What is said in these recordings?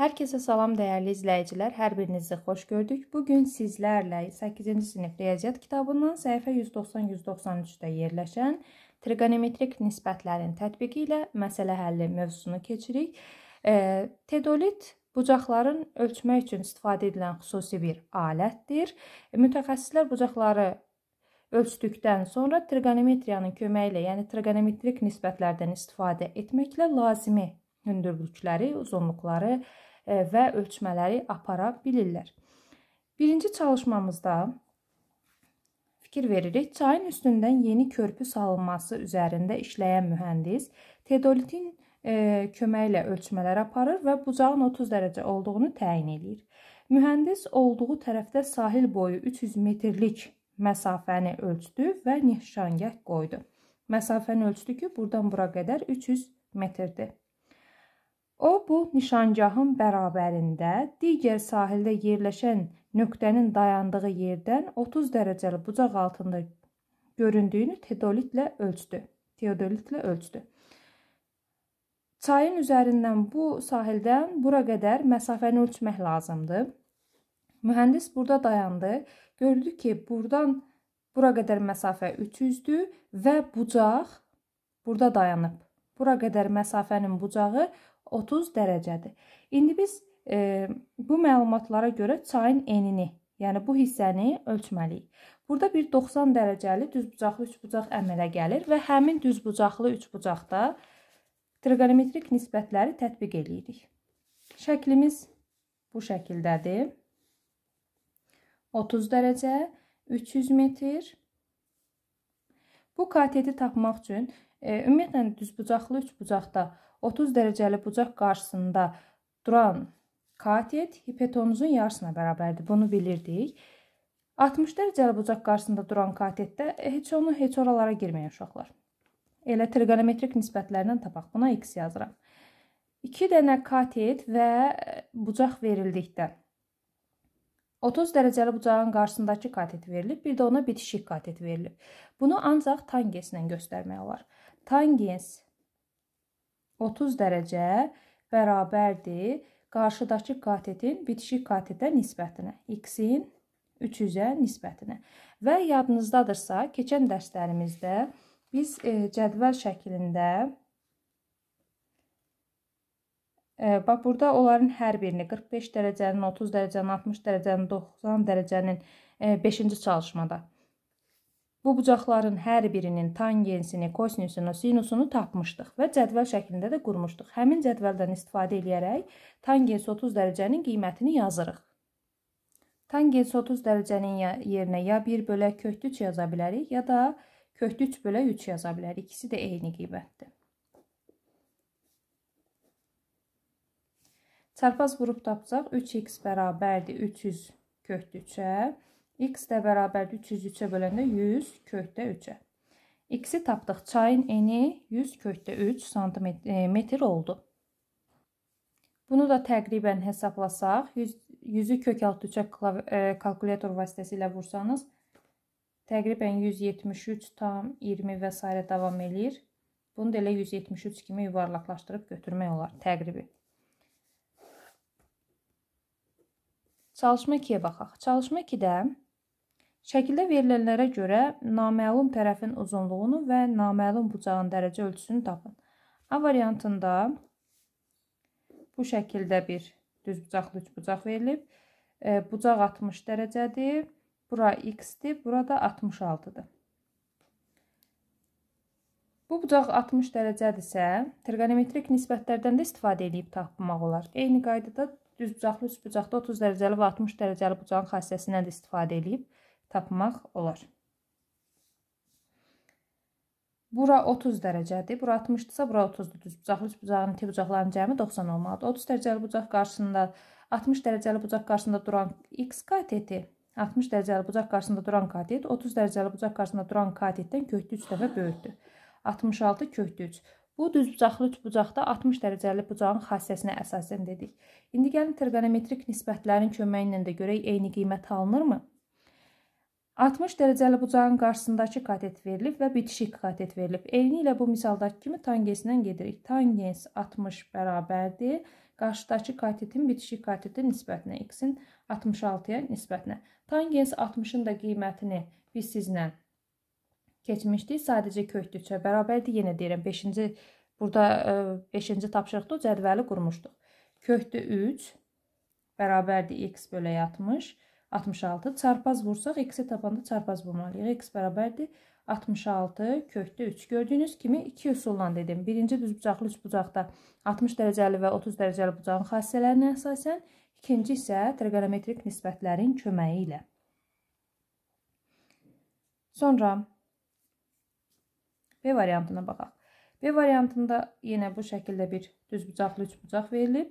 Hər kəsə salam dəyərli izləyicilər, hər birinizi xoş gördük. Bugün sizlərlə 8-ci sinif riyaziyyat kitabından səhifə 190-193-də yerləşən trigonometrik nisbətlərin tətbiqi ilə məsələ həlli mövzusunu keçirik. E, teodolit bucaqların ölçmək üçün istifadə edilən xüsusi bir alətdir. Mütəxəssislər bucaqları ölçdükdən sonra trigonometriyanın köməyi ilə, yəni trigonometrik nisbətlərdən istifadə etməklə lazımi hündürlükləri, uzunluqları E, və ölçmələri apara bilirlər. Birinci çalışmamızda fikir veririk. Çayın üstündən yeni körpü salınması üzərində işləyən mühəndis tedolitin e, köməyi ilə ölçmələr aparır və bucağın 30 dərəcə olduğunu təyin eləyir. Mühəndis olduğu tərəfdə sahil boyu 300 metrlik məsafəni ölçdü və nişangah qoydu. Məsafəni ölçdü ki, buradan bura qədər 300 metrdir. O bu nişangahın bərabərində digər sahildə yerləşən nöqtənin dayandığı yerdən 30 dərəcəli bucaq altında göründüyünü teodolitlə ölçdü. Teodolitlə ölçdü. Çayın üzərindən bu sahildən bura qədər məsafəni ölçmək lazımdır. Mühəndis burada dayandı. Gördü ki, burdan bura qədər məsafə 300-dür və bucaq burada dayanıb. Bura qədər məsafənin bucağı 30 dərəcədir. İndi biz e, bu məlumatlara görə çayın enini, yəni bu hissəni ölçməliyik. Burada bir 90 dərəcəli düzbucaqlı üçbucaq əmələ gəlir və həmin düzbucaqlı üçbucaqda trigonometrik nisbətləri tətbiq eləyirik. Şəklimiz bu şəkildədir. 30 dərəcə, 300 metr. Bu kateti tapmaq üçün e, ümumiyyətlə düzbucaqlı üçbucaqda 30 dərəcəli bucaq qarşısında duran katet hipotenuzun yarısına bərabərdir. Bunu bilirdik. 60 dərəcəli bucaq qarşısında duran katetdə e, heç onu heç oralara girməyin uşaqlar. Elə trigonometrik nisbətlərindən tapaq. Buna x yazıram. 2 dənə katet və e, bucaq verildikdə 30 dərəcəli bucağın qarşısındakı katet verilib, bir də ona bitişik katet verilib. Bunu ancaq tangens ilə göstərmək olar. Tangens 30 dərəcə bərabərdir qarşıdakı katetin bitişik katetə nisbətinə, x-in 300-ə nisbətinə. Və yadınızdadırsa, keçən dərslərimizdə biz e, cədvəl şəklində e, bax burada onların hər birini 45 dərəcənin, 30 dərəcənin, 60 dərəcənin, 90 dərəcənin 5-ci e, çalışmada Bu bucaqların hər birinin tangensini, kosinusunu, sinusunu tapmışdıq və cədvəl şəklində də qurmuşduq. Həmin cədvəldən istifadə edərək tangens 30 dərəcənin qiymətini yazırıq. Tangens 30 dərəcənin yerinə ya 1 bölə kök 3 yaza bilərik, ya da kök 3 bölə 3 yaza bilərik. İkisi də eyni qiymətdir. Çarpaz vurub tapsaq 3x bərabərdir 300 kök 3-ə. X də bərabərdir 303-ə böləndə 100 kökdə 3-ə. X-i tapdıq. Çayın eni 100 kökdə 3 santimetr e, oldu. Bunu da təqribən hesablasaq, 100-ü kök altı 3-ə e, kalkulyator vasitəsilə vursanız, təqribən 173 tam 20 və s. davam edir. Bunu da elə 173 kimi yuvarlaqlaşdırıb götürmək olar təqribi. Çalışma 2-yə baxaq. Çalışma 2-də Şəkildə verilənlərə görə naməlum tərəfin uzunluğunu və naməlum bucağın dərəcə ölçüsünü tapın. A variantında bu şəkildə bir düz bucaqlı üç bucaq verilib. E, bucaq 60 dərəcədir. Bura x-dir, burada 66-dır. Bu bucaq 60 dərəcədirsə, trigonometrik nisbətlərdən də istifadə edib tapmaq olar. Eyni qaydada düz bucaqlı üç bucaqda 30 dərəcəli və 60 dərəcəli bucağın xassəsindən də istifadə edib tapmaq olar. Bura 30 dərəcədir. Bura 60-dırsa, bura 30-dur. Düz bucaqlı üç bucağın iki bucaqların cəmi 90 olmalıdır. 30 dərəcəli bucaq qarşısında 60 dərəcəli bucaq qarşısında duran x kateti 60 dərəcəli bucaq qarşısında duran katet 30 dərəcəli bucaq qarşısında duran katetdən köhtü 3 dəfə böyükdür. 66 köhtü 3. Bu düz bucaqlı üç bucaqda 60 dərəcəli bucağın xassəsinə əsasən dedik. İndi gəlin trigonometrik nisbətlərin köməyi ilə də görək eyni qiymət alınırmı? 60 dərəcəli bucağın qarşısındakı katet verilib və bitişik katet verilib. Eyni ilə bu misaldakı kimi tangesindən gedirik. Tangens 60 bərabərdir qarşıdakı katetin bitişik katetin nisbətinə, x-in 66-ya nisbətinə. Tangens 60-ın da qiymətini biz sizlə keçmişdik. Sadəcə kökdükcə bərabərdir. Yenə deyirəm 5-ci burada 5-ci e, tapşırıqda cədvəli qurmuşduq. Kökdü 3 bərabərdir x bölə 60. 66. Çarpaz vursaq, x-i tapanda çarpaz vurmalıyıq. x bərabərdir 66 kökdə 3. Gördüyünüz kimi iki üsulla dedim. Birinci düzbucaqlı üçbucaqda 60 dərəcəli və 30 dərəcəli bucağın xassələrinə əsasən, ikinci isə trigonometrik nisbətlərin köməyi ilə. Sonra B variantına baxaq. B variantında yenə bu şəkildə bir düzbucaqlı üçbucaq verilib.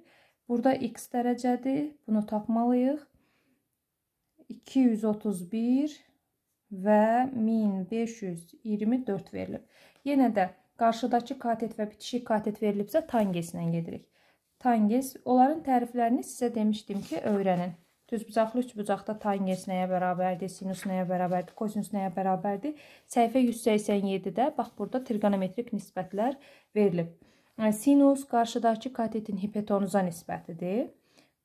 Burada x dərəcədir. Bunu tapmalıyıq. 231 və 1524 verilib. Yenə də qarşıdakı katet və bitişik katet verilibsə tangesinə gedirik. Tanges, onların təriflərini sizə demişdim ki, öyrənin. Düz bucaqlı üç bucaqda tanges nəyə bərabərdir, sinus nəyə bərabərdir, kosinus nəyə bərabərdir? Səhifə 187-də bax burada trigonometrik nisbətlər verilib. Sinus qarşıdakı katetin hipotenuza nisbətidir.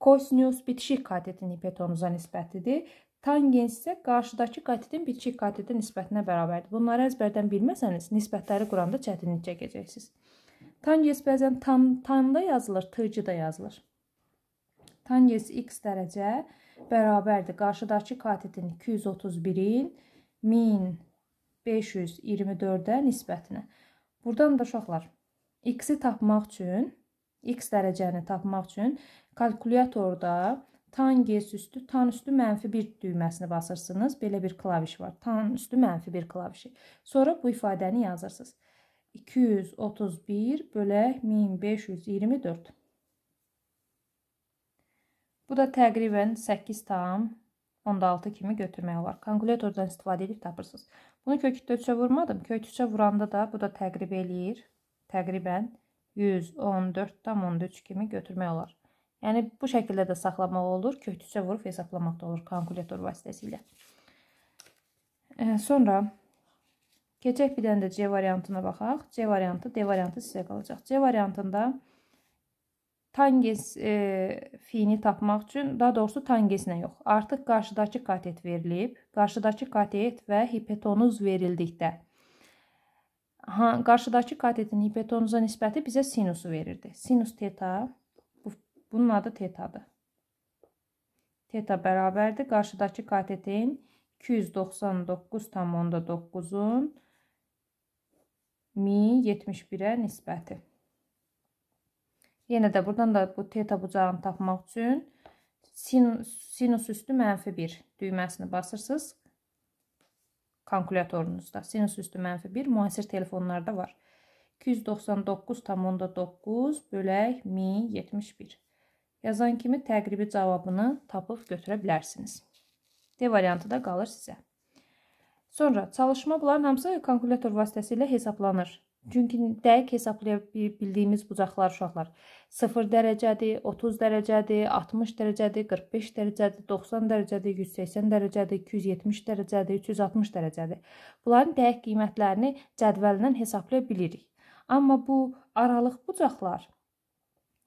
Kosinüs bitişik katetin hipotenuza nisbətidir. Tangens isə qarşıdakı katetin bitişik katetin nisbətinə bərabərdir. Bunları əzbərdən bilməsəniz, nisbətləri quranda çətinlik çəkəcəksiniz. Tangens bəzən tam tanda yazılır, tc da yazılır. Tangens x dərəcə bərabərdir qarşıdakı katetin 231-in 1524-ə nisbətinə. Burdan da uşaqlar x-i tapmaq üçün, x dərəcəni tapmaq üçün Kalkulyatorda tan G üstü, tan üstü mənfi 1 düyməsini basırsınız. Belə bir klaviş var. Tan üstü mənfi 1 klavişi. Sonra bu ifadəni yazırsınız. 231 bölək 1524. Bu da təqribən 8 tam 16 kimi götürmək olar. Kalkulyatordan istifadə edib tapırsınız. Bunu kökütdə 3-ə vurmadım. Kökütdə vuranda da bu da təqrib eləyir. Təqribən 114 tam 13 kimi götürmək olar. Yəni bu şəkildə də saxlamaq olur. Köhtüsə vurub hesablamaq da olur kalkulyator vasitəsilə. Sonra keçək bir dənə də C variantına baxaq. C variantı, D variantı sizə qalacaq. C variantında tangens e, fiini tapmaq üçün, daha doğrusu tangesinə yox, artıq qarşıdakı katet verilib. Qarşıdakı katet və hipotenuz verildikdə ha, qarşıdakı katetin hipotenuza nisbəti bizə sinusu verirdi. Sinus teta Bunun adı tetadır. Teta bərabərdir. Qarşıdakı katetin 299,9-un 1071-ə nisbəti. Yenə də buradan da bu teta bucağını tapmaq üçün sinus üstü mənfi 1 düyməsini basırsınız kalkulyatorunuzda. Sinus üstü mənfi 1 müasir telefonlarda var. 299,9 bölək 1071. Yazan kimi təqribi cavabını tapıb götürə bilərsiniz. D variantı da qalır sizə. Sonra çalışma bunların hamısı kalkulyator vasitəsilə hesablanır. Çünki dəqiq hesablaya bildiyimiz bucaqlar uşaqlar 0 dərəcədir, 30 dərəcədir, 60 dərəcədir, 45 dərəcədir, 90 dərəcədir, 180 dərəcədir, 270 dərəcədir, 360 dərəcədir. Bunların dəqiq qiymətlərini cədvəlindən hesablaya bilirik. Amma bu aralıq bucaqlar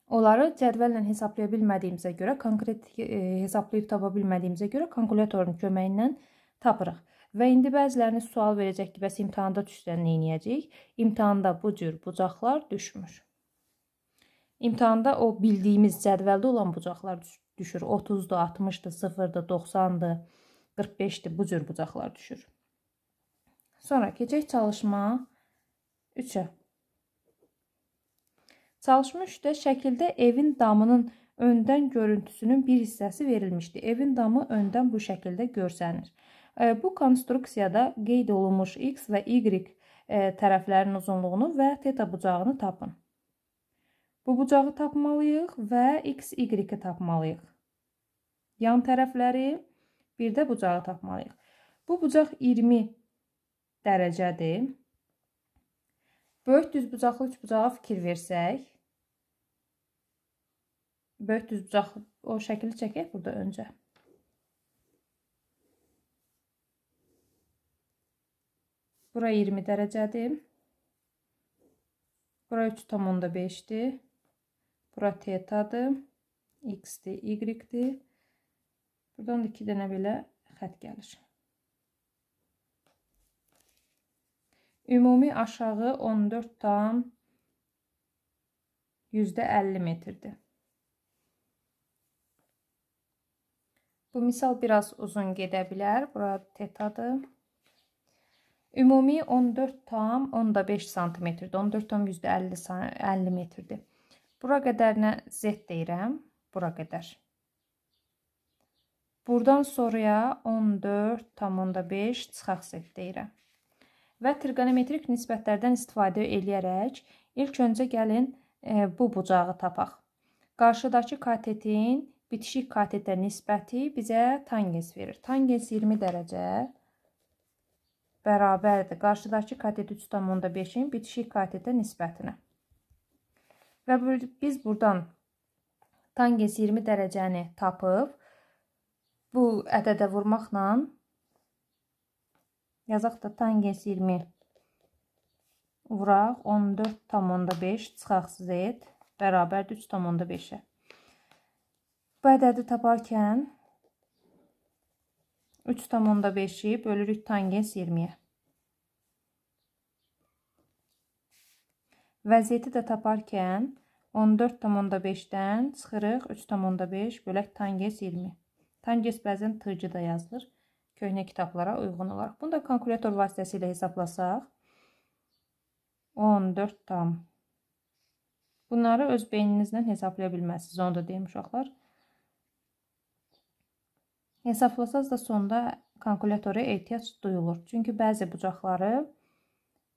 Onları cədvəllə hesablaya bilmədiyimizə görə, konkret e, hesablayıb tapa bilmədiyimizə görə kalkulyatorun köməyindən tapırıq. Və indi bəzilərini sual verəcək ki, bəs imtahanda düşsə nə edəcəyik? İmtahanda bu cür bucaqlar düşmür. İmtahanda o bildiyimiz cədvəldə olan bucaqlar düşür. 30-dur, 60-dır, 0-dır, 90-dır, 45-dir. Bu cür bucaqlar düşür. Sonra keçək çalışma 3-ə. Çalışmışda şəkildə evin damının öndən görüntüsünün bir hissəsi verilmişdi. Evin damı öndən bu şəkildə görsənir. E, bu konstruksiyada qeyd olunmuş x və y e, tərəflərinin uzunluğunu və teta bucağını tapın. Bu bucağı tapmalıyıq və x, y-i tapmalıyıq. Yan tərəfləri, bir də bucağı tapmalıyıq. Bu bucaq 20 dərəcədir. Böyük düzbucaqlı üçbucağa fikir versək, böyük düzbucaq o şəkili çəkək burada öncə. Bura 20 dərəcədir. Bura 3,5-dir. Bura tetadır. X-dir, Y-dir. Buradan da 2 dənə belə xət gəlir. Ümumi aşağı 14 tam %50 metrdir. Bu misal biraz uzun gedə bilər. Bura tetadır. Ümumi 14 tam 10.5 santimetrdir. 14 tam %50 50 metrdir. Bura qədərinə Z deyirəm. Bura qədər. Buradan sonraya 14 tam 10.5 çıxaq Z deyirəm və triqonometrik nisbətlərdən istifadə eləyərək ilk öncə gəlin e, bu bucağı tapaq. Qarşıdakı katetin bitişik katetə nisbəti bizə tangens verir. Tangens 20 dərəcə bərabərdir. Qarşıdakı katet 3,5-in bitişik katetə nisbətinə. Və biz buradan tangens 20 dərəcəni tapıb bu ədədə vurmaqla yazaq da tangens 20 vuraq 14,5 çıxaq z bərabərdir 3,5-ə. Bu ədədi taparkən 3,5-i bölürük tangens 20-yə. Vəziyyəti də taparkən 14,5-dən çıxırıq 3,5 bölək tangens 20. Tangens bəzən tığcı da yazılır köhnə kitablara uyğun olaraq. Bunu da kalkulyator vasitəsilə hesablasaq 14 tam. Bunları öz beyninizlə hesablaya bilməzsiniz. Onu da deyim uşaqlar. Hesablasanız da sonda kalkulyatora ehtiyac duyulur. Çünki bəzi bucaqları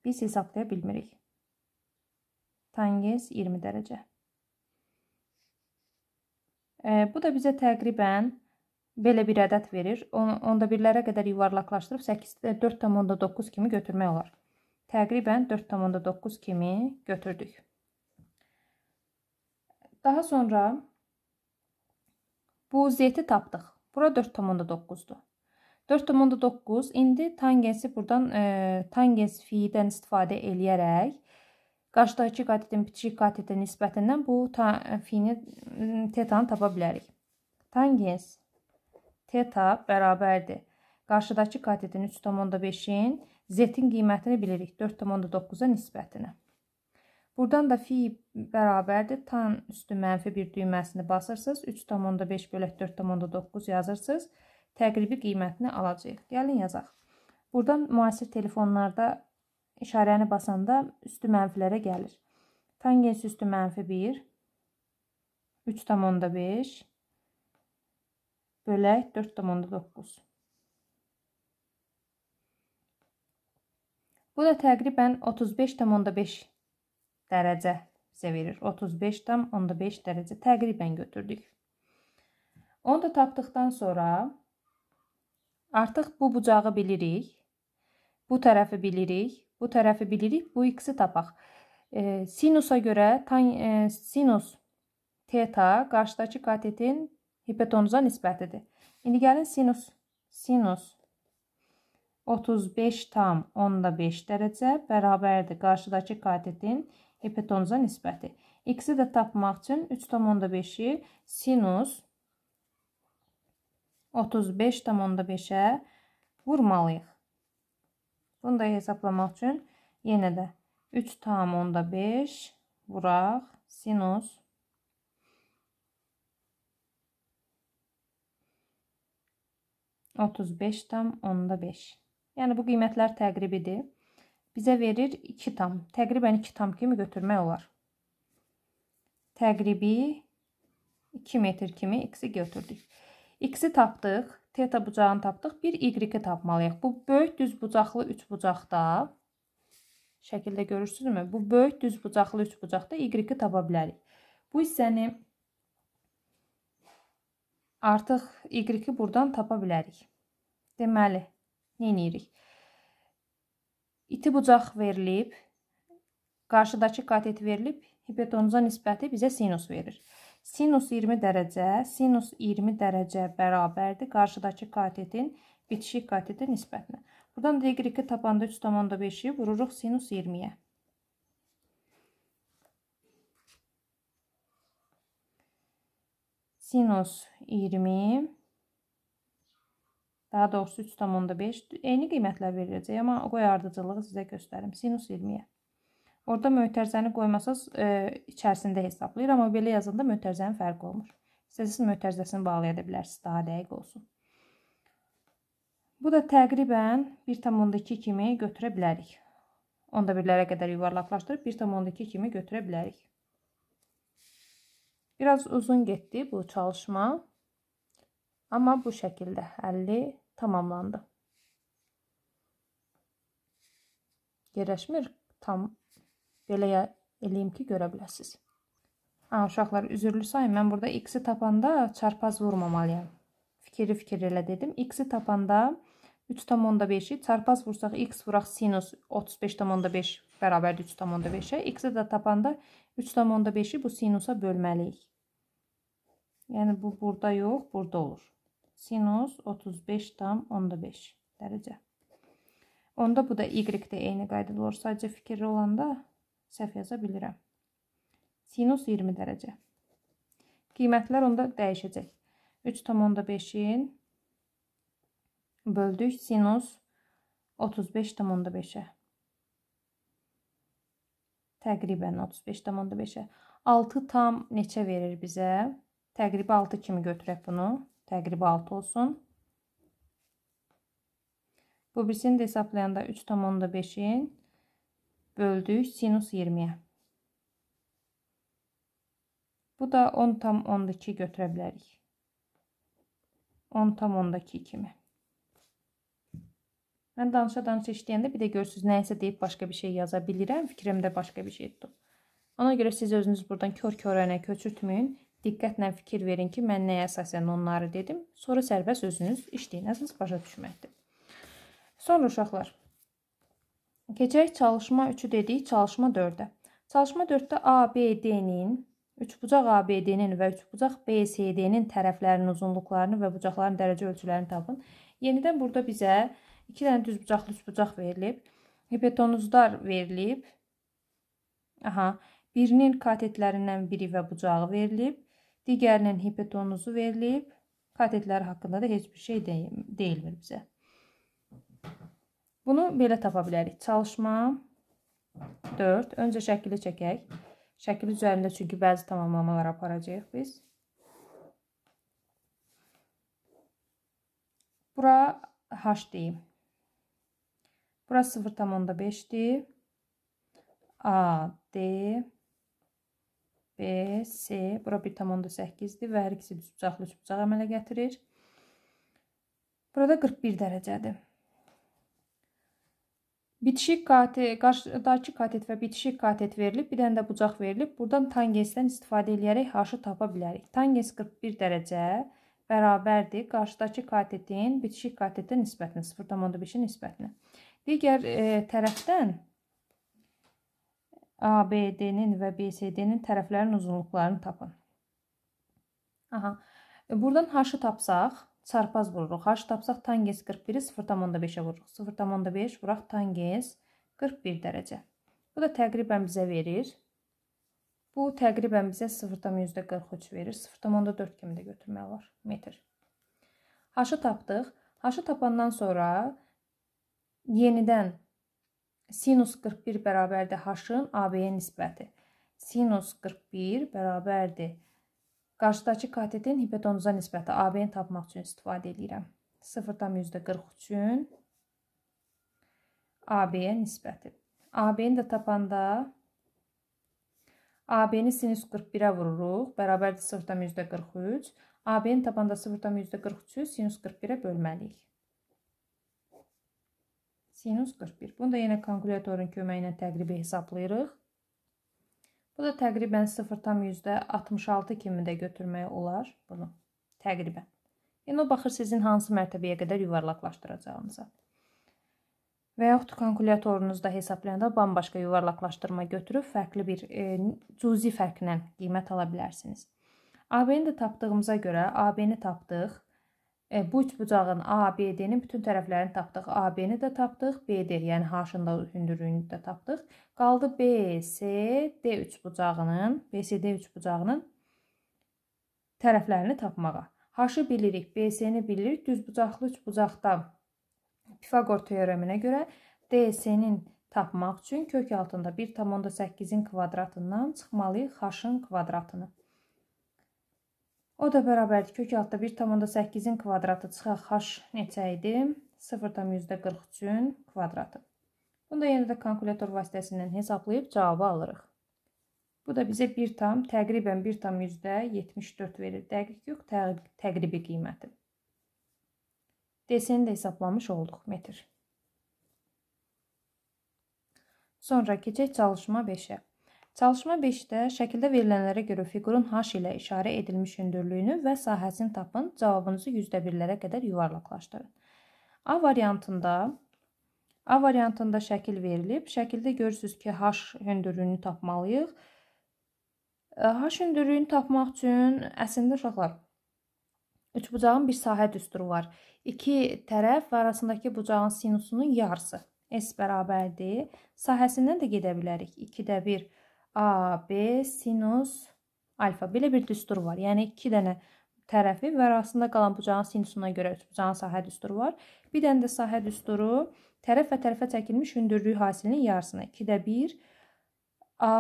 biz hesablaya bilmirik. Tangens 20 dərəcə. E, bu da bizə təqribən belə bir ədəd verir. Onu onda birlərə qədər yuvarlaqlaşdırıb 8.4.9 e, kimi götürmək olar. Təqribən 4.9 kimi götürdük. Daha sonra bu z-i tapdıq. Bura 4.9-dur. 4.9 indi tangensi buradan e, tangens fi-dən istifadə eləyərək qarşıdakı katetin bitişik katetə nisbətindən bu ta, e, fi-ni tetanı tapa bilərik. Tangens teta bərabərdir. Qarşıdakı katetin 3,5-in z-in qiymətini bilirik. 4,9-a nisbətini. Buradan da fi bərabərdir. Tan üstü mənfi bir düyməsini basırsınız. 3,5 bölək 4,9 yazırsınız. Təqribi qiymətini alacaq. Gəlin yazaq. Buradan müasir telefonlarda işarəni basanda üstü mənfilərə gəlir. Tangens üstü mənfi 1, 3,5, bölək 4,9. Bu da təqribən 35,5 dərəcə bizə verir. 35,5 dərəcə təqribən götürdük. Onu da tapdıqdan sonra artıq bu bucağı bilirik. Bu tərəfi bilirik, bu tərəfi bilirik, bu ikisi tapaq. E, sinusa görə tan, e, sinus teta qarşıdakı katetin hipotenuza nisbətidir. İndi gəlin sinus. Sinus 35 tam 10-da 5 dərəcə bərabərdir qarşıdakı katetin hipotenuza nisbəti. X-i də tapmaq üçün 3 tam 10-da 5-i sinus 35 tam 10-da 5-ə vurmalıyıq. Bunu da hesablamaq üçün yenə də 3 tam 10-da 5 vuraq sinus 35 35 tam onda 5. Yəni bu qiymətlər təqribidir. Bizə verir 2 tam. Təqribən 2 tam kimi götürmək olar. Təqribi 2 metr kimi x-i götürdük. X-i tapdıq. Teta bucağını tapdıq. Bir y-i tapmalıyıq. Bu böyük düz bucaqlı 3 bucaqda şəkildə görürsünüzmü? Bu böyük düz bucaqlı 3 bucaqda y-i tapa bilərik. Bu hissəni Artıq y-i buradan tapa bilərik. Deməli, nə edirik? İti bucaq verilib, qarşıdakı katet verilib, hipotenuza nisbəti bizə sinus verir. Sinus 20 dərəcə, sinus 20 dərəcə bərabərdir qarşıdakı katetin bitişik katetə nisbətinə. Buradan y-i tapanda 3,5-i vururuq sinus 20-yə. sinus 20 daha doğrusu 3,5 eyni qiymətlər veriləcək amma qoyardıcılığı sizə göstərim sinus 20-yə orada mötərizəni qoymasaz e, içərisində hesablayır amma belə yazanda mötərizənin fərqi olmur istəsəz mötərizəsini bağlaya da bilərsiniz daha dəqiq olsun bu da təqribən 1,2 kimi götürə bilərik onda birlərə qədər yuvarlaqlaşdırıb 1,2 kimi götürə bilərik Biraz uzun getdi bu çalışma. Amma bu şəkildə 50 tamamlandı. Yerləşmir tam belə eləyim ki, görə biləsiz. Ha, hə, uşaqlar, üzürlü sayın. Mən burada x-i tapanda çarpaz vurmamalıyam. Fikri-fikir elə dedim. x-i tapanda 3,5-i çarpaz vursaq x vuraq sinus 35,5 bərabərdir 3,5-ə. x-i də tapanda 3,5-i bu sinusa bölməliyik. Yəni bu burada yox, burada olur. Sinus 35,5 dərəcə. Onda bu da y-də eyni qaydada olur. Sadəcə fikirli olanda səhv yaza bilirəm. Sinus 20 dərəcə. Qiymətlər onda dəyişəcək. 3,5-in böldük sinus 35,5-ə. Təqribən 35,5-ə. 6 tam neçə verir bizə? 35,5. Təqribi 6 kimi götürək bunu. Təqribi 6 olsun. Bu birisini də hesablayanda 3,5-in böldük sinus 20-yə. Bu da 10,12 götürə bilərik. 10,12 kimi. Mən danışa-danışa işləyəndə bir də görürsünüz, nəyisə deyib başqa bir şey yaza bilirəm, fikrimdə başqa bir şey tutub. Ona görə siz özünüz buradan kör-körənə köçürtməyin. Diqqətlə fikir verin ki, mən nəyə əsasən onları dedim. Sonra sərbəst özünüz işləyin. Əsas başa düşməkdir. Sonra uşaqlar. Keçək çalışma 3-ü dedik, çalışma 4-ə. Çalışma 4-də ABD-nin 3 bucaq ABD-nin və 3 bucaq BCD-nin tərəflərinin uzunluqlarını və bucaqların dərəcə ölçülərini tapın. Yenidən burada bizə 2 dənə düz bucaqlı üç bucaq verilib. Hipotenuzlar verilib. Aha, birinin katetlərindən biri və bucağı verilib. Digərinin hipetonuzu verilib. Katetlər haqqında da heç bir şey deyilmir bizə. Bunu belə tapa bilərik. Çalışma 4. Öncə şəkili çəkək. Şəkil üzərində çünki bəzi tamamlamalar aparacağıq biz. Bura H deyim. Bura 0,5-dir. A, D, B, C, bura 1,8-dir və hər ikisi düzbucaqlı üçbucaq əmələ gətirir. Burada 41 dərəcədir. Bitişik katet, qarşıdakı katet və bitişik katet verilib, bir dənə də bucaq verilib. Buradan tangensdən istifadə edərək haşı tapa bilərik. Tangens 41 dərəcə bərabərdir qarşıdakı katetin bitişik katetə nisbətinə, 0,5-in nisbətinə. Digər e, tərəfdən ABD-nin və BCD-nin tərəflərinin uzunluqlarını tapın. Aha. E, buradan h-ı tapsaq, çarpaz vururuq. H tapsaq tangens 41-i 0,5-ə vururuq. 0,5 vuraq tangens 41 dərəcə. Bu da təqribən bizə verir. Bu təqribən bizə 0,43 verir. 0,4 kimi də götürmək var. Metr. H-ı tapdıq. H-ı tapandan sonra yenidən sinus 41 bərabərdir h-ın AB-yə nisbəti. Sinus 41 bərabərdir. Qarşıdakı katetin hipotenuza nisbəti AB-ni tapmaq üçün istifadə edirəm. 0,43 üçün AB-yə nisbəti. AB-ni də tapanda AB-ni sinus 41-ə vururuq, bərabərdir 0,43. AB-ni tapanda 0,43-ü sinus 41-ə bölməliyik. Sinus 41. Bunu da yenə kalkulyatorun köməyi ilə təqribi hesablayırıq. Bu da təqribən 0,66 kimi də götürmək olar bunu. Təqribən. Yəni o baxır sizin hansı mərtəbəyə qədər yuvarlaqlaşdıracağınıza. Və yaxud kalkulyatorunuzda hesablayanda bambaşqa yuvarlaqlaşdırma götürüb fərqli bir e, cüzi fərqlə qiymət ala bilərsiniz. AB-ni də tapdığımıza görə AB-ni tapdıq. E, bu üç bucağın ABD-nin bütün tərəflərini tapdıq. AB-ni də tapdıq, BD, yəni H-ın da hündürlüyünü də tapdıq. Qaldı BCD üç bucağının, BCD üç bucağının tərəflərini tapmağa. H-ı bilirik, BC-ni bilirik. Düz bucaqlı üç bucaqda Pifaqor teoreminə görə DC-nin tapmaq üçün kök altında 1,8-in kvadratından çıxmalıyıq H-ın kvadratını. O da bərabərdir. Kök altda 1,8-in kvadratı çıxaq h neçə idi? 0,43-ün kvadratı. Bunu da yenə də kalkulator vasitəsindən hesablayıb cavabı alırıq. Bu da bizə 1 tam, təqribən 1 tam 74 verir. Dəqiq yox, təqribi qiyməti. DSN-i də hesablamış olduq, metr. Sonra keçək çalışma 5-ə. Çalışma 5-də şəkildə verilənlərə görə fiqurun haş ilə işarə edilmiş hündürlüyünü və sahəsini tapın. Cavabınızı %1-lərə qədər yuvarlaqlaşdırın. A variantında A variantında şəkil verilib. Şəkildə görürsüz ki, haş hündürlüyünü tapmalıyıq. E, haş hündürlüyünü tapmaq üçün əslində uşaqlar üçbucağın bir sahə düsturu var. İki tərəf və arasındakı bucağın sinusunun yarısı S bərabərdir. Sahəsindən də gedə bilərik. 2-də 1 AB sinus alfa. Belə bir düstur var. Yəni 2 dənə tərəfi və arasında qalan bucağın sinusuna görə bucağın sahə düsturu var. Bir dənə də sahə düsturu tərəf və tərəfə çəkilmiş hündürlük hasilinin yarısına. 2-də 1 A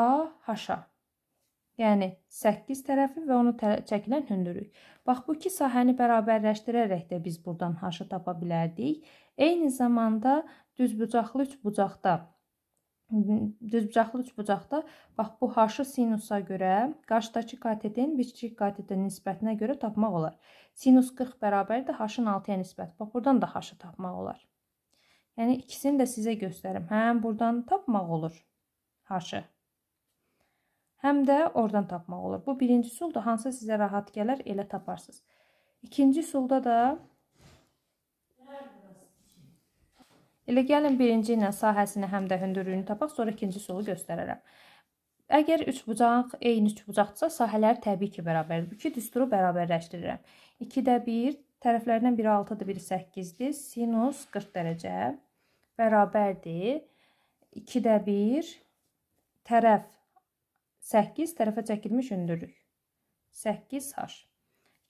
haşa. Yəni 8 tərəfi və onu tə çəkilən hündürlük. Bax bu iki sahəni bərabərləşdirərək də biz buradan haşı tapa bilərdik. Eyni zamanda düzbucaqlı üçbucaqda düzbucaqlı üçbucaqda bax bu h-ı sinusa görə qarşıdakı katetin biçik katetin nisbətinə görə tapmaq olar. Sinus 40 bərabərdir h-ın 6-ya nisbət. Bax buradan da h-ı tapmaq olar. Yəni ikisini də sizə göstərim. Həm buradan tapmaq olur h-ı. Həm də oradan tapmaq olur. Bu birinci üsuldur. Hansı sizə rahat gələr, elə taparsınız. İkinci üsulda da Elə gəlin birinci ilə sahəsini həm də hündürlüyünü tapaq, sonra ikinci solu göstərərəm. Əgər üçbucaq eyni üçbucaqdırsa, sahələr təbii ki, bərabərdir. 2 düsturu bərabərləşdirirəm. 2-də 1, tərəflərindən biri 6-dır, biri 8-dir. Sinus 40 dərəcə bərabərdir. 2-də 1, tərəf 8, tərəfə çəkilmiş hündürlük. 8H.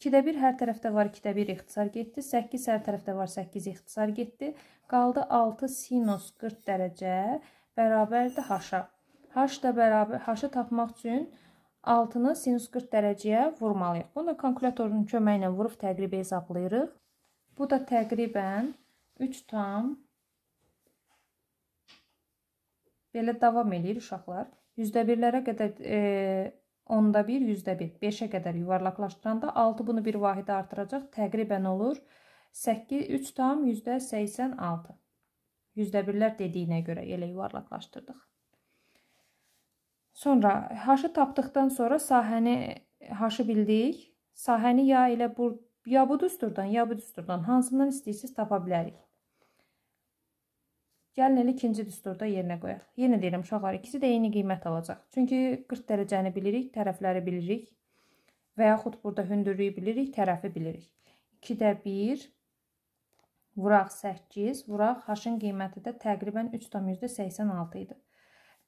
2-də 1 hər tərəfdə var 2-də 1 ixtisar getdi. 8 hər tərəfdə var 8 ixtisar getdi. Qaldı 6 sinus 40 dərəcə bərabərdir h-a. H da bərabər h-ı tapmaq üçün 6-nı sinus 40 dərəcəyə vurmalıyıq. Bunu kalkulyatorun köməyi ilə vurub təqribi hesablayırıq. Bu da təqribən 3 tam belə davam eləyir uşaqlar. Yüzdə birlərə qədər e, Onda 1, yüzdə 1. 5-ə qədər yuvarlaqlaşdıranda 6 bunu bir vahidə artıracaq. Təqribən olur 8, 3 tam yüzdə 86. Yüzdə 1-lər dediyinə görə elə yuvarlaqlaşdırdıq. Sonra haşı tapdıqdan sonra sahəni haşı bildik. Sahəni ya elə bur, ya bu düsturdan, ya bu düsturdan hansından istəyirsiniz tapa bilərik. Gəlin elə ikinci düsturda yerinə qoyaq. Yenə deyirəm, uşaqlar ikisi də eyni qiymət alacaq. Çünki 40 dərəcəni bilirik, tərəfləri bilirik və yaxud burada hündürlüyü bilirik, tərəfi bilirik. 2-də 1, vuraq 8, vuraq H-ın qiyməti də təqribən 3,86 idi.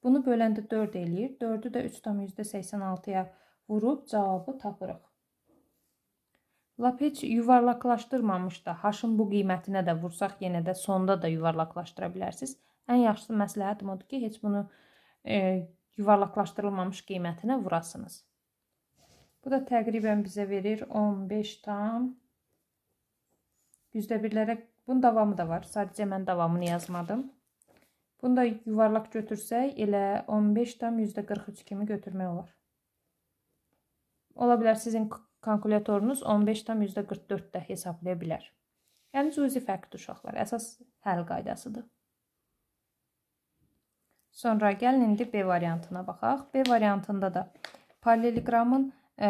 Bunu böləndə 4 eləyir, 4-ü də 3,86-ya vurub cavabı tapırıq. Lap heç yuvarlaqlaşdırmamış da haşın bu qiymətinə də vursaq yenə də sonda da yuvarlaqlaşdıra bilərsiniz. Ən yaxşısı məsləhətim odur ki, heç bunu e, yuvarlaqlaşdırılmamış qiymətinə vurasınız. Bu da təqribən bizə verir 15 tam %1-lərə. Bunun davamı da var. Sadəcə mən davamını yazmadım. Bunu da yuvarlaq götürsək elə 15 tam %43 kimi götürmək olar. Ola bilər sizin kalkulyatorunuz 15,44-də hesablaya bilər. Yəni cüzi fərqdir uşaqlar. Əsas həll qaydasıdır. Sonra gəlin indi B variantına baxaq. B variantında da paralelogramın e,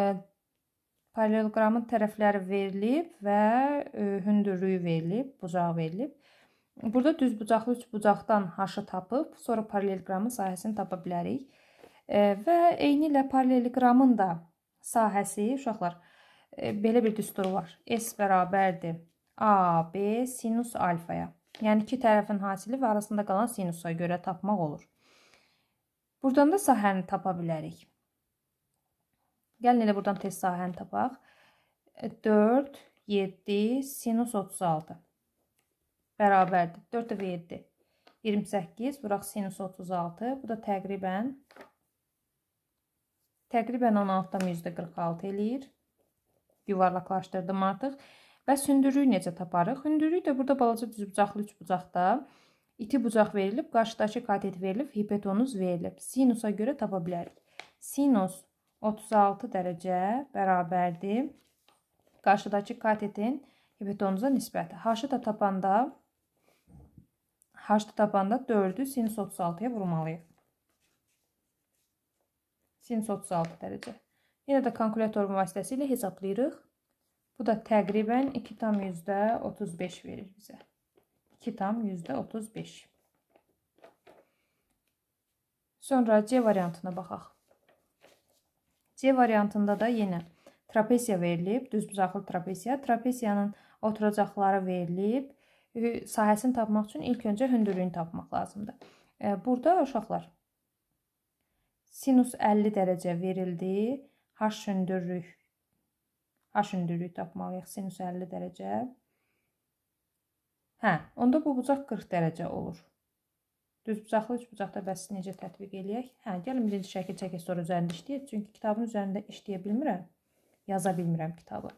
paralelogramın tərəfləri verilib və e, hündürlüyü verilib, bucağı verilib. Burada düz bucaqlı üç bucaqdan haşı tapıb, sonra paralelogramın sahəsini tapa bilərik. E, və eyni ilə paralelogramın da sahəsi uşaqlar e, belə bir düsturu var. S bərabərdir AB sinus alfaya. Yəni iki tərəfin hasili və arasında qalan sinusa görə tapmaq olur. Buradan da sahəni tapa bilərik. Gəlin elə buradan tez sahəni tapaq. 4, e, 7 sinus 36 bərabərdir. 4 və 7 28 vuraq sinus 36. Bu da təqribən Təqribən 16-dan %46 eləyir. Yuvarlaqlaşdırdım artıq. Və sündürüyü necə taparıq? Hündürlük də burada balaca düzbucaqlı üç bucaqda iti bucaq verilib, qarşıdakı katet verilib, hipotenuz verilib. Sinusa görə tapa bilərik. Sinus 36 dərəcə bərabərdir. Qarşıdakı katetin hipotenuza nisbəti. H-ı da tapanda H-ı tapanda 4-ü sinus 36-ya vurmalıyıq. 236 dərəcə. Yenə də kalkulyator vasitəsilə hesablayırıq. Bu da təqribən 2 tam yüzdə 35 verir bizə. 2 tam yüzdə 35. Sonra C variantına baxaq. C variantında da yenə trapesiya verilib, düz bucaqlı trapesiya. Trapesiyanın oturacaqları verilib. E, sahəsini tapmaq üçün ilk öncə hündürlüyünü tapmaq lazımdır. E, burada uşaqlar sinus 50 dərəcə verildi. H hündürlük H hündürlük tapmalıyıq sinus 50 dərəcə. Hə, onda bu bucaq 40 dərəcə olur. Düz bucaqlı üç bucaqda bəs necə tətbiq eləyək? Hə, gəlin birinci şəkil çəkək, sonra üzərində işləyək. Çünki kitabın üzərində işləyə bilmirəm. Yaza bilmirəm kitabı.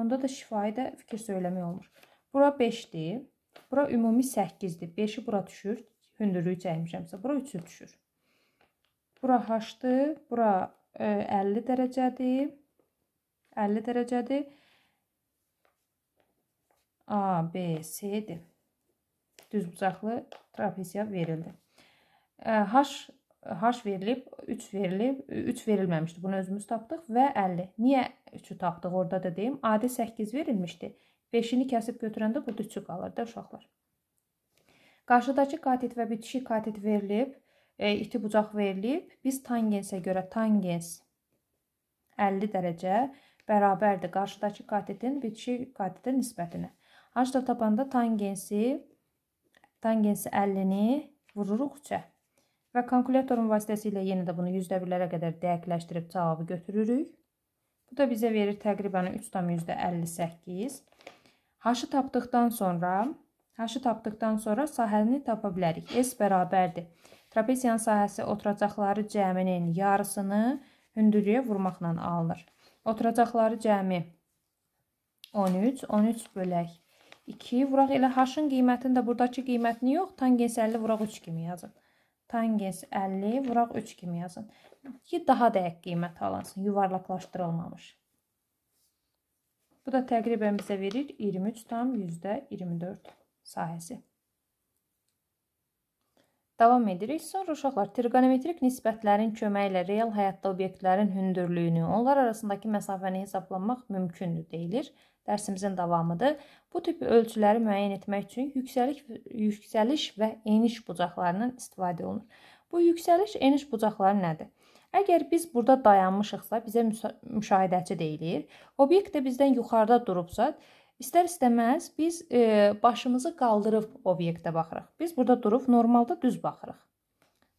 Onda da şifahi də fikir söyləmək olmur. Bura 5-dir. Bura ümumi 8-dir. 5-i bura düşür. Hündürlüyü çəkmişəmsə, bura 3-ü düşür. Bura H-dır, bura ə, e, 50 dərəcədir. 50 dərəcədir. A, B, C-dir. Düz bucaqlı trapeziya verildi. E, H H verilib, 3 verilib, 3 verilməmişdi. Bunu özümüz tapdıq və 50. Niyə 3-ü tapdıq orada da deyim? Adi 8 verilmişdi. 5-ini kəsib götürəndə bu 3-ü qalırdı uşaqlar. Qarşıdakı katet və bitişik katet verilib e, iti bucaq verilib. Biz tangensə görə tangens 50 dərəcə bərabərdir qarşıdakı katetin bitişik katetə nisbətinə. H da tapanda tangensi tangensi 50-ni vururuq üçə. Və kalkulyatorun vasitəsilə yenə də bunu yüzdə birlərə qədər dəqiqləşdirib cavabı götürürük. Bu da bizə verir təqribən 3,58. H-ı tapdıqdan sonra H-ı tapdıqdan sonra sahəlini tapa bilərik. S bərabərdir. Trapesiyanın sahəsi oturacaqları cəminin yarısını hündürlüyə vurmaqla alınır. Oturacaqları cəmi 13, 13 bölək 2 vuraq elə h-ın qiymətini də buradakı qiymətini yox, tangens 50 vuraq 3 kimi yazın. Tangens 50 vuraq 3 kimi yazın ki, daha dəqiq qiymət alınsın, yuvarlaqlaşdırılmamış. Bu da təqribən bizə verir 23 tam %24 sahəsi. Davam edirik. Sonra uşaqlar trigonometrik nisbətlərin köməyi ilə real həyatda obyektlərin hündürlüyünü, onlar arasındakı məsafəni hesablamaq mümkündür deyilir. Dərsimizin davamıdır. Bu tip ölçüləri müəyyən etmək üçün yüksəlik, yüksəliş və eniş bucaqlarından istifadə olunur. Bu yüksəliş, eniş bucaqları nədir? Əgər biz burada dayanmışıqsa, bizə müşahidəçi deyilir. Obyekt də bizdən yuxarıda durubsa, İstər-istəməz biz e, başımızı qaldırıb obyektə baxırıq. Biz burada durub normalda düz baxırıq.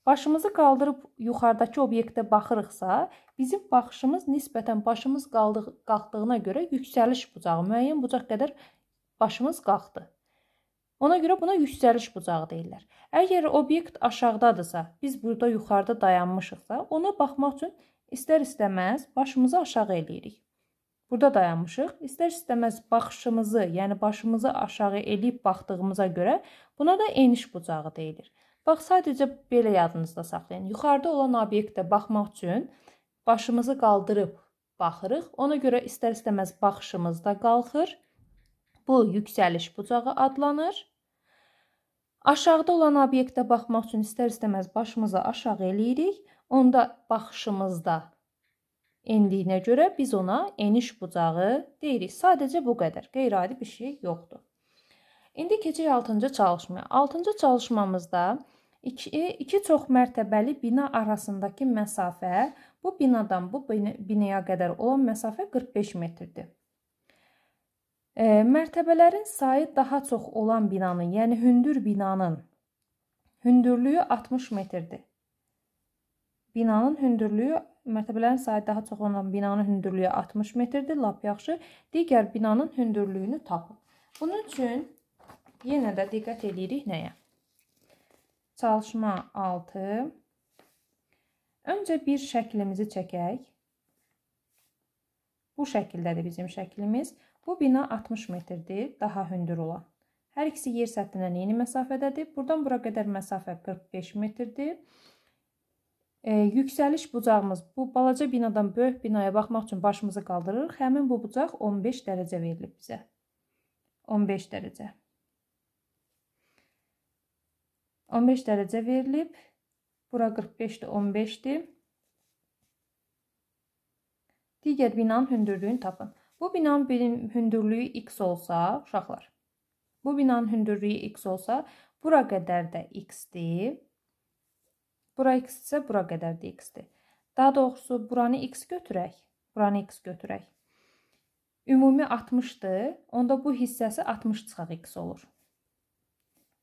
Başımızı qaldırıb yuxarıdakı obyektə baxırıqsa, bizim baxışımız nisbətən başımız qaldıq, qalxdığına görə yüksəliş bucağı müəyyən bucaq qədər başımız qalxdı. Ona görə buna yüksəliş bucağı deyirlər. Əgər obyekt aşağıdadırsa, biz burada yuxarıda dayanmışıqsa, ona baxmaq üçün istər-istəməz başımızı aşağı eləyirik. Burada dayanmışıq. İstər-istəməz baxışımızı, yəni başımızı aşağı eləyib baxdığımıza görə buna da eniş bucağı deyilir. Bax sadəcə belə yadınızda saxlayın. Yuxarıda olan obyektə baxmaq üçün başımızı qaldırıb baxırıq. Ona görə istər-istəməz baxışımız da qalxır. Bu yüksəliş bucağı adlanır. Aşağıda olan obyektə baxmaq üçün istər-istəməz başımızı aşağı eləyirik. Onda baxışımız da endiyinə görə biz ona eniş bucağı deyirik. Sadəcə bu qədər. Qeyri-adi bir şey yoxdur. İndi keçək 6-cı çalışmaya. 6-cı çalışmamızda iki, iki çox mərtəbəli bina arasındakı məsafə bu binadan bu binaya qədər olan məsafə 45 metrdir. E, mərtəbələrin sayı daha çox olan binanın, yəni hündür binanın hündürlüyü 60 metrdir. Binanın hündürlüyü Mərtəbələrin sayı daha çox olan binanın hündürlüyü 60 metrdir, lap yaxşı. Digər binanın hündürlüyünü tapın. Bunun üçün yenə də diqqət edirik nəyə? Çalışma 6. Öncə bir şəklimizi çəkək. Bu şəkildədir bizim şəklimiz. Bu bina 60 metrdir, daha hündür olan. Hər ikisi yer səthindən eyni məsafədədir. Buradan bura qədər məsafə 45 metrdir. E, yüksəliş bucağımız bu balaca binadan böyük binaya baxmaq üçün başımızı qaldırırıq. Həmin bu bucaq 15 dərəcə verilib bizə. 15 dərəcə. 15 dərəcə verilib. Bura 45-dir, 15-dir. Digər binanın hündürlüyünü tapın. Bu binanın birin hündürlüyü x olsa, uşaqlar. Bu binanın hündürlüyü x olsa, bura qədər də x-dir. Bura x isə bura qədər də x-dir. Daha doğrusu buranı x götürək. Buranı x götürək. Ümumi 60-dır. Onda bu hissəsi 60 çıxaq x olur.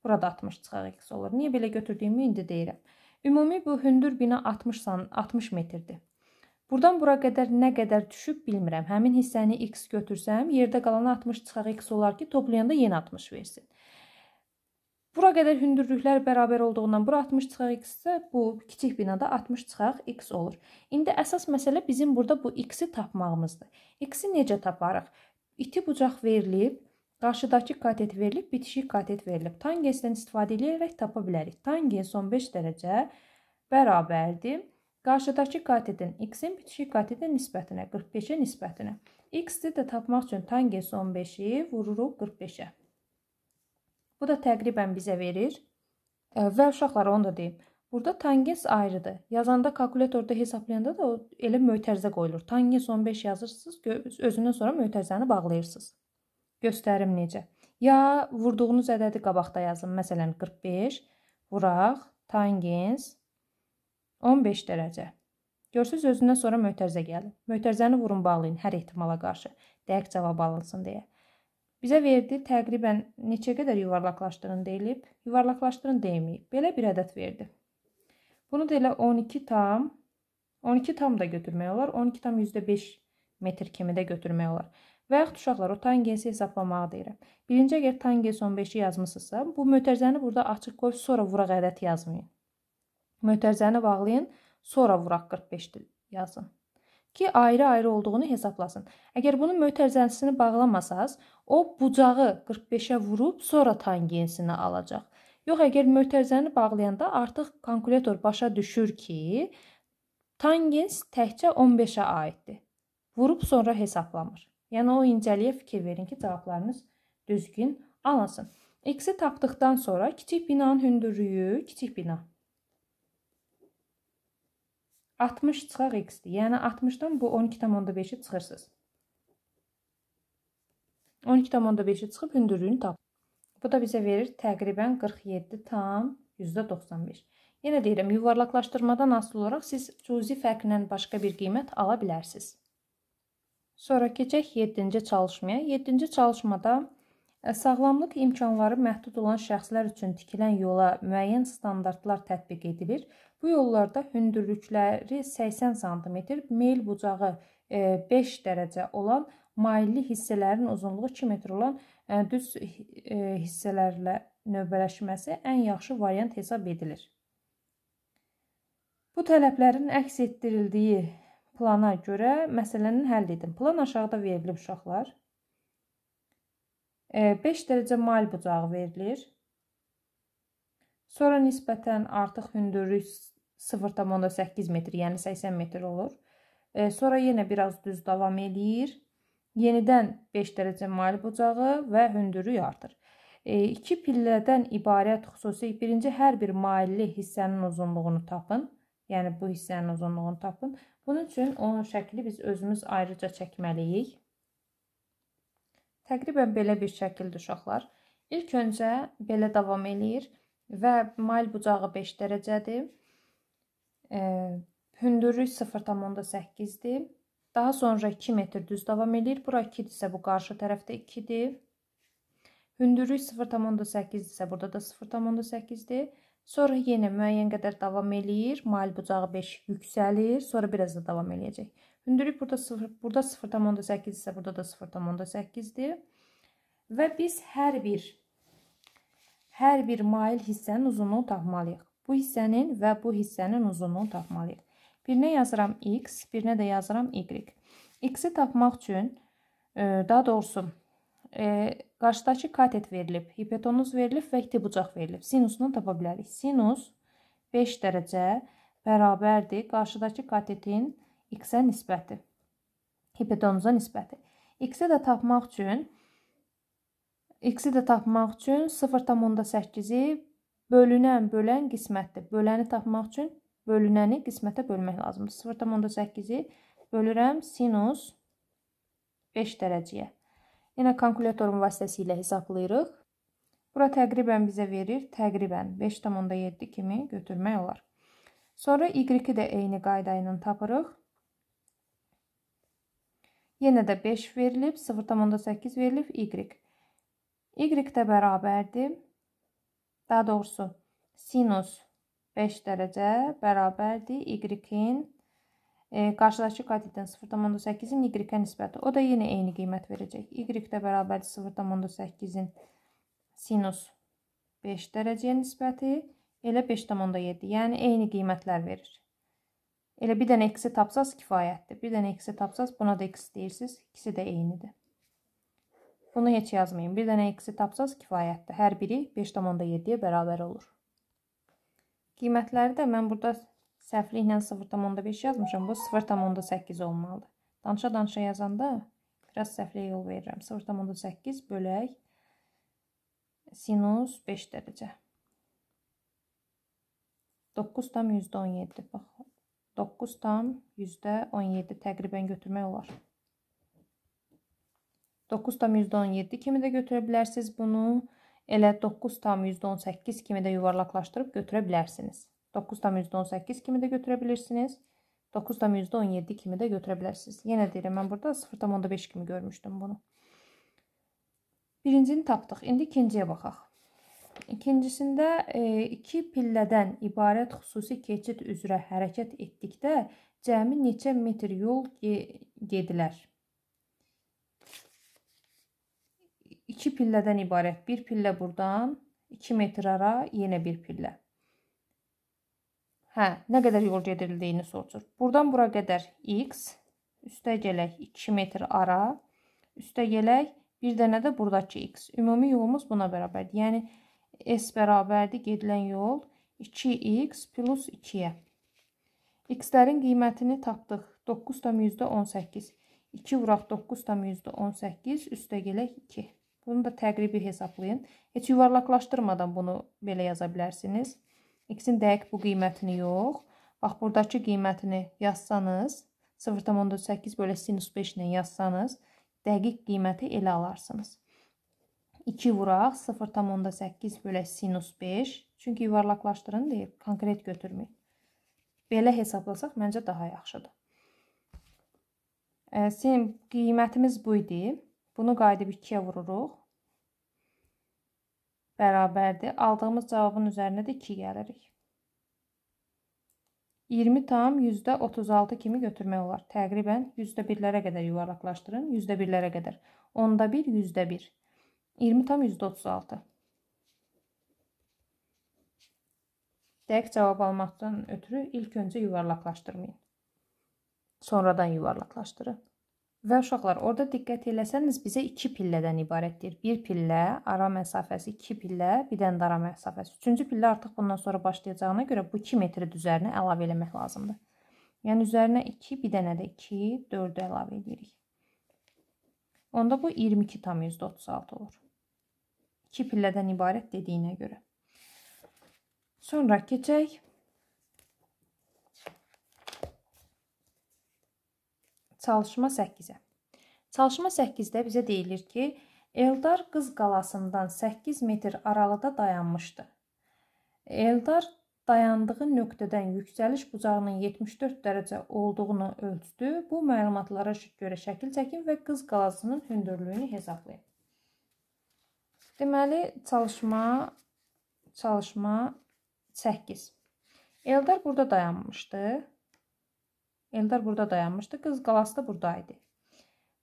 Burada 60 çıxaq x olur. Niyə belə götürdüyümü indi deyirəm. Ümumi bu hündür bina 60 san 60 metrdir. Burdan bura qədər nə qədər düşüb bilmirəm. Həmin hissəni x götürsəm, yerdə qalan 60 çıxaq x olar ki, toplayanda yenə 60 versin. Bura qədər hündürlüklər bərabər olduğundan bura 60 çıxaq x isə bu kiçik binada 60 çıxaq x olur. İndi əsas məsələ bizim burada bu x-i tapmağımızdır. X-i necə taparıq? İti bucaq verilib, qarşıdakı katet verilib, bitişik katet verilib. Tangensdən istifadə edərək tapa bilərik. Tangens 15 dərəcə bərabərdir. Qarşıdakı katetin x-in bitişik katetin nisbətinə, 45-ə nisbətinə. x-i də tapmaq üçün tangens 15-i vururuq 45-ə. Bu da təqribən bizə verir. Və uşaqlar onu da deyim. Burada tangens ayrıdır. Yazanda kalkulyatorda hesablayanda da o elə mötərizə qoyulur. Tangens 15 yazırsınız, özündən sonra mötərizəni bağlayırsınız. Göstərim necə? Ya vurduğunuz ədədi qabaqda yazın. Məsələn 45 vuraq tangens 15 dərəcə. Görsüz özündən sonra mötərizə gəlir. Mötərizəni vurun bağlayın hər ehtimala qarşı. Dəqiq cavab alınsın deyə. Bizə verdi təqribən neçə qədər yuvarlaqlaşdırın deyilib, yuvarlaqlaşdırın deməyib. Belə bir ədəd verdi. Bunu da elə 12 tam 12 tam da götürmək olar. 12 tam %5 metr kimi də götürmək olar. Və yaxud uşaqlar o tangensi hesablamağı deyirəm. Birinci əgər tangens 15-i yazmısınızsa, bu mötərizəni burada açıq qoyub sonra vuraq ədəd yazmayın. Mötərizəni bağlayın, sonra vuraq 45 yazın ki, ayrı-ayrı olduğunu hesablasın. Əgər bunun mötərizəsini bağlamasaz, o bucağı 45-ə vurub sonra tangensini alacaq. Yox, əgər mötərizəni bağlayanda artıq kalkulyator başa düşür ki, tangens təkcə 15-ə aiddir. Vurub sonra hesablamır. Yəni o incəliyə fikir verin ki, cavablarınız düzgün alınsın. X-i tapdıqdan sonra kiçik binanın hündürlüyü kiçik bina 60 çıxaq x-dir. Yəni 60-dan bu 12,5-i çıxırsınız. 12,5-i çıxıb hündürlüyünü tap. Bu da bizə verir təqribən 47 tam %95. Yenə deyirəm, yuvarlaqlaşdırmadan asılı olaraq siz cüzi fərqlə başqa bir qiymət ala bilərsiniz. Sonra keçək 7-ci çalışmaya. 7-ci çalışmada Sağlamlıq imkanları məhdud olan şəxslər üçün tikilən yola müəyyən standartlar tətbiq edilir. Bu yollarda hündürlükləri 80 sm, meyl bucağı 5 dərəcə olan mailli hissələrin uzunluğu 2 metr olan düz hissələrlə növbələşməsi ən yaxşı variant hesab edilir. Bu tələblərin əks etdirildiyi plana görə məsələnin həll edin. Plan aşağıda verilib uşaqlar. 5 dərəcə mal bucağı verilir. Sonra nisbətən artıq hündürlük 0,8 metr, yəni 80 metr olur. E, sonra yenə biraz düz davam eləyir. Yenidən 5 dərəcə mal bucağı və hündürlük artır. E, iki pillədən ibarət xüsusi birinci hər bir mailli hissənin uzunluğunu tapın. Yəni bu hissənin uzunluğunu tapın. Bunun üçün onun şəkli biz özümüz ayrıca çəkməliyik. Təqribən belə bir şəkildir uşaqlar. İlk öncə belə davam eləyir və mayl bucağı 5 dərəcədir. E, hündürlük 0.8-dir. Daha sonra 2 metr düz davam eləyir. Bura 2-dirsə bu qarşı tərəfdə 2-dir. Hündürlük 0.8 isə burada da 0.8-dir Sonra yenə müəyyən qədər davam eləyir. Mail bucağı 5 yüksəlir. Sonra biraz da davam eləyəcək. Hündürlük burada 0, burada 0.8 isə burada da 0.8-dir. Və biz hər bir hər bir mail hissənin uzunluğunu tapmalıyıq. Bu hissənin və bu hissənin uzunluğunu tapmalıyıq. Birinə yazıram x, birinə də yazıram y. x-i tapmaq üçün, e, daha doğrusu e, qarşıdakı katet verilib, hipotenuz verilib və iti bucaq verilib. Sinusunu tapa bilərik. Sinus 5 dərəcə bərabərdir qarşıdakı katetin x-ə nisbəti. Hipotenuza nisbəti. X-i də tapmaq üçün x-i də tapmaq üçün 0.8-i bölünən bölən qismətdir. Böləni tapmaq üçün bölünəni qismətə bölmək lazımdır. 0.8-i bölürəm sinus 5 dərəcəyə. Yenə kalkulyatorun vasitəsilə hesablayırıq. Bura təqribən bizə verir, təqribən 5,7 kimi götürmək olar. Sonra y-i də eyni qayda ilə tapırıq. Yenə də 5 verilib, 0,8 verilib y. Y də bərabərdir. Daha doğrusu sinus 5 dərəcə bərabərdir y-in E, qarşıdakı katidən 0,8-in y-ə nisbəti. O da yenə eyni qiymət verəcək. Y də bərabərdir 0,8-in sinus 5 dərəcəyə nisbəti. Elə 5,7. Yəni, eyni qiymətlər verir. Elə bir dənə x-i tapsaz kifayətdir. Bir dənə x-i tapsaz buna da x deyirsiniz. İkisi də eynidir. Bunu heç yazmayın. Bir dənə x-i tapsaz kifayətdir. Hər biri 5,7-yə bərabər olur. Qiymətləri də mən burada Səhvliklə 0,5 yazmışam. Bu 0,8 olmalıdır. Danışa-danışa yazanda biraz səhvliyə yol verirəm. 0,8 bölək sinus 5 dərəcə. 9 tam %17. Bax, 9 tam %17 təqribən götürmək olar. 9 tam %17 kimi də götürə bilərsiniz bunu. Elə 9 tam %18 kimi də yuvarlaqlaşdırıb götürə bilərsiniz. 9,18 kimi də götürə bilirsiniz. 9,17 kimi də götürə bilərsiniz. Yenə deyirəm, mən burada 0,5 kimi görmüşdüm bunu. Birincini tapdıq. İndi ikinciyə baxaq. İkincisində e, iki pillədən ibarət xüsusi keçid üzrə hərəkət etdikdə cəmi neçə metr yol gedilər? İki pillədən ibarət bir pillə buradan, 2 metr ara yenə bir pillə. Hə, nə qədər yol gedildiyini soruşur. Burdan bura qədər x, üstə gələk 2 metr ara, üstə gələk bir dənə də buradakı x. Ümumi yolumuz buna bərabərdir. Yəni, s bərabərdir gedilən yol 2x plus 2-yə. x-lərin qiymətini tapdıq. 9 tam %18. 2 vuraq 9 tam %18, üstə gələk 2. Bunu da təqribi hesablayın. Heç yuvarlaqlaşdırmadan bunu belə yaza bilərsiniz. X-in dəqiq bu qiymətini yox. Bax, buradakı qiymətini yazsanız, 0,8 bölə sinus 5 ilə yazsanız, dəqiq qiyməti elə alarsınız. 2 vuraq, 0,8 bölə sinus 5. Çünki yuvarlaqlaşdırın deyir, konkret götürməyin. Belə hesablasaq, məncə daha yaxşıdır. Ə, qiymətimiz bu idi. Bunu qayıdıb 2-yə vururuq bərabərdir. Aldığımız cavabın üzərinə də 2 gəlirik. 20 tam %36 kimi götürmək olar. Təqribən %1-lərə qədər yuvarlaqlaşdırın. %1-lərə qədər. Onda 1, %1. 20 tam %36. Dəqiq cavab almaqdan ötürü ilk öncə yuvarlaqlaşdırmayın. Sonradan yuvarlaqlaşdırın. Və uşaqlar, orada diqqət eləsəniz bizə 2 pillədən ibarətdir. 1 pillə ara məsafəsi, 2 pillə bir dənə də ara məsafəsi. 3-cü pillə artıq bundan sonra başlayacağına görə bu 2 metri üzərinə əlavə eləmək lazımdır. Yəni üzərinə 2, bir dənə də 2, 4-ü əlavə edirik. Onda bu 22,36 olur. 2 pillədən ibarət dediyinə görə. Sonra keçək Çalışma 8-ə. Çalışma 8-də bizə deyilir ki, Eldar Qız qalasından 8 metr aralıda dayanmışdı. Eldar dayandığı nöqtədən yüksəliş bucağının 74 dərəcə olduğunu ölçdü. Bu məlumatlara görə şəkil çəkin və qız qalasının hündürlüyünü hesablayın. Deməli, çalışma çalışma 8. Eldar burada dayanmışdı. Eldar burada dayanmışdı. Qız qalası da buradaydı.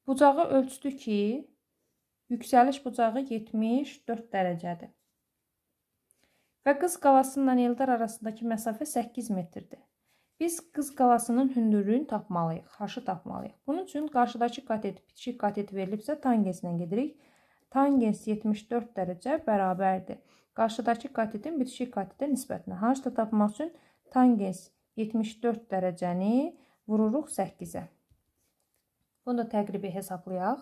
Bucağı ölçdü ki, yüksəliş bucağı 74 dərəcədir. Və qız qalasından Eldar arasındakı məsafə 8 metrdir. Biz qız qalasının hündürlüyünü tapmalıyıq, haşı tapmalıyıq. Bunun üçün qarşıdakı katet, bitişik katet verilibsə tangensinə gedirik. Tangens 74 dərəcə bərabərdir. Qarşıdakı katetin bitişik katetə nisbətinə haşı da tapmaq üçün tangens 74 dərəcəni vururuq 8-ə. Bunu da təqribi hesablayaq.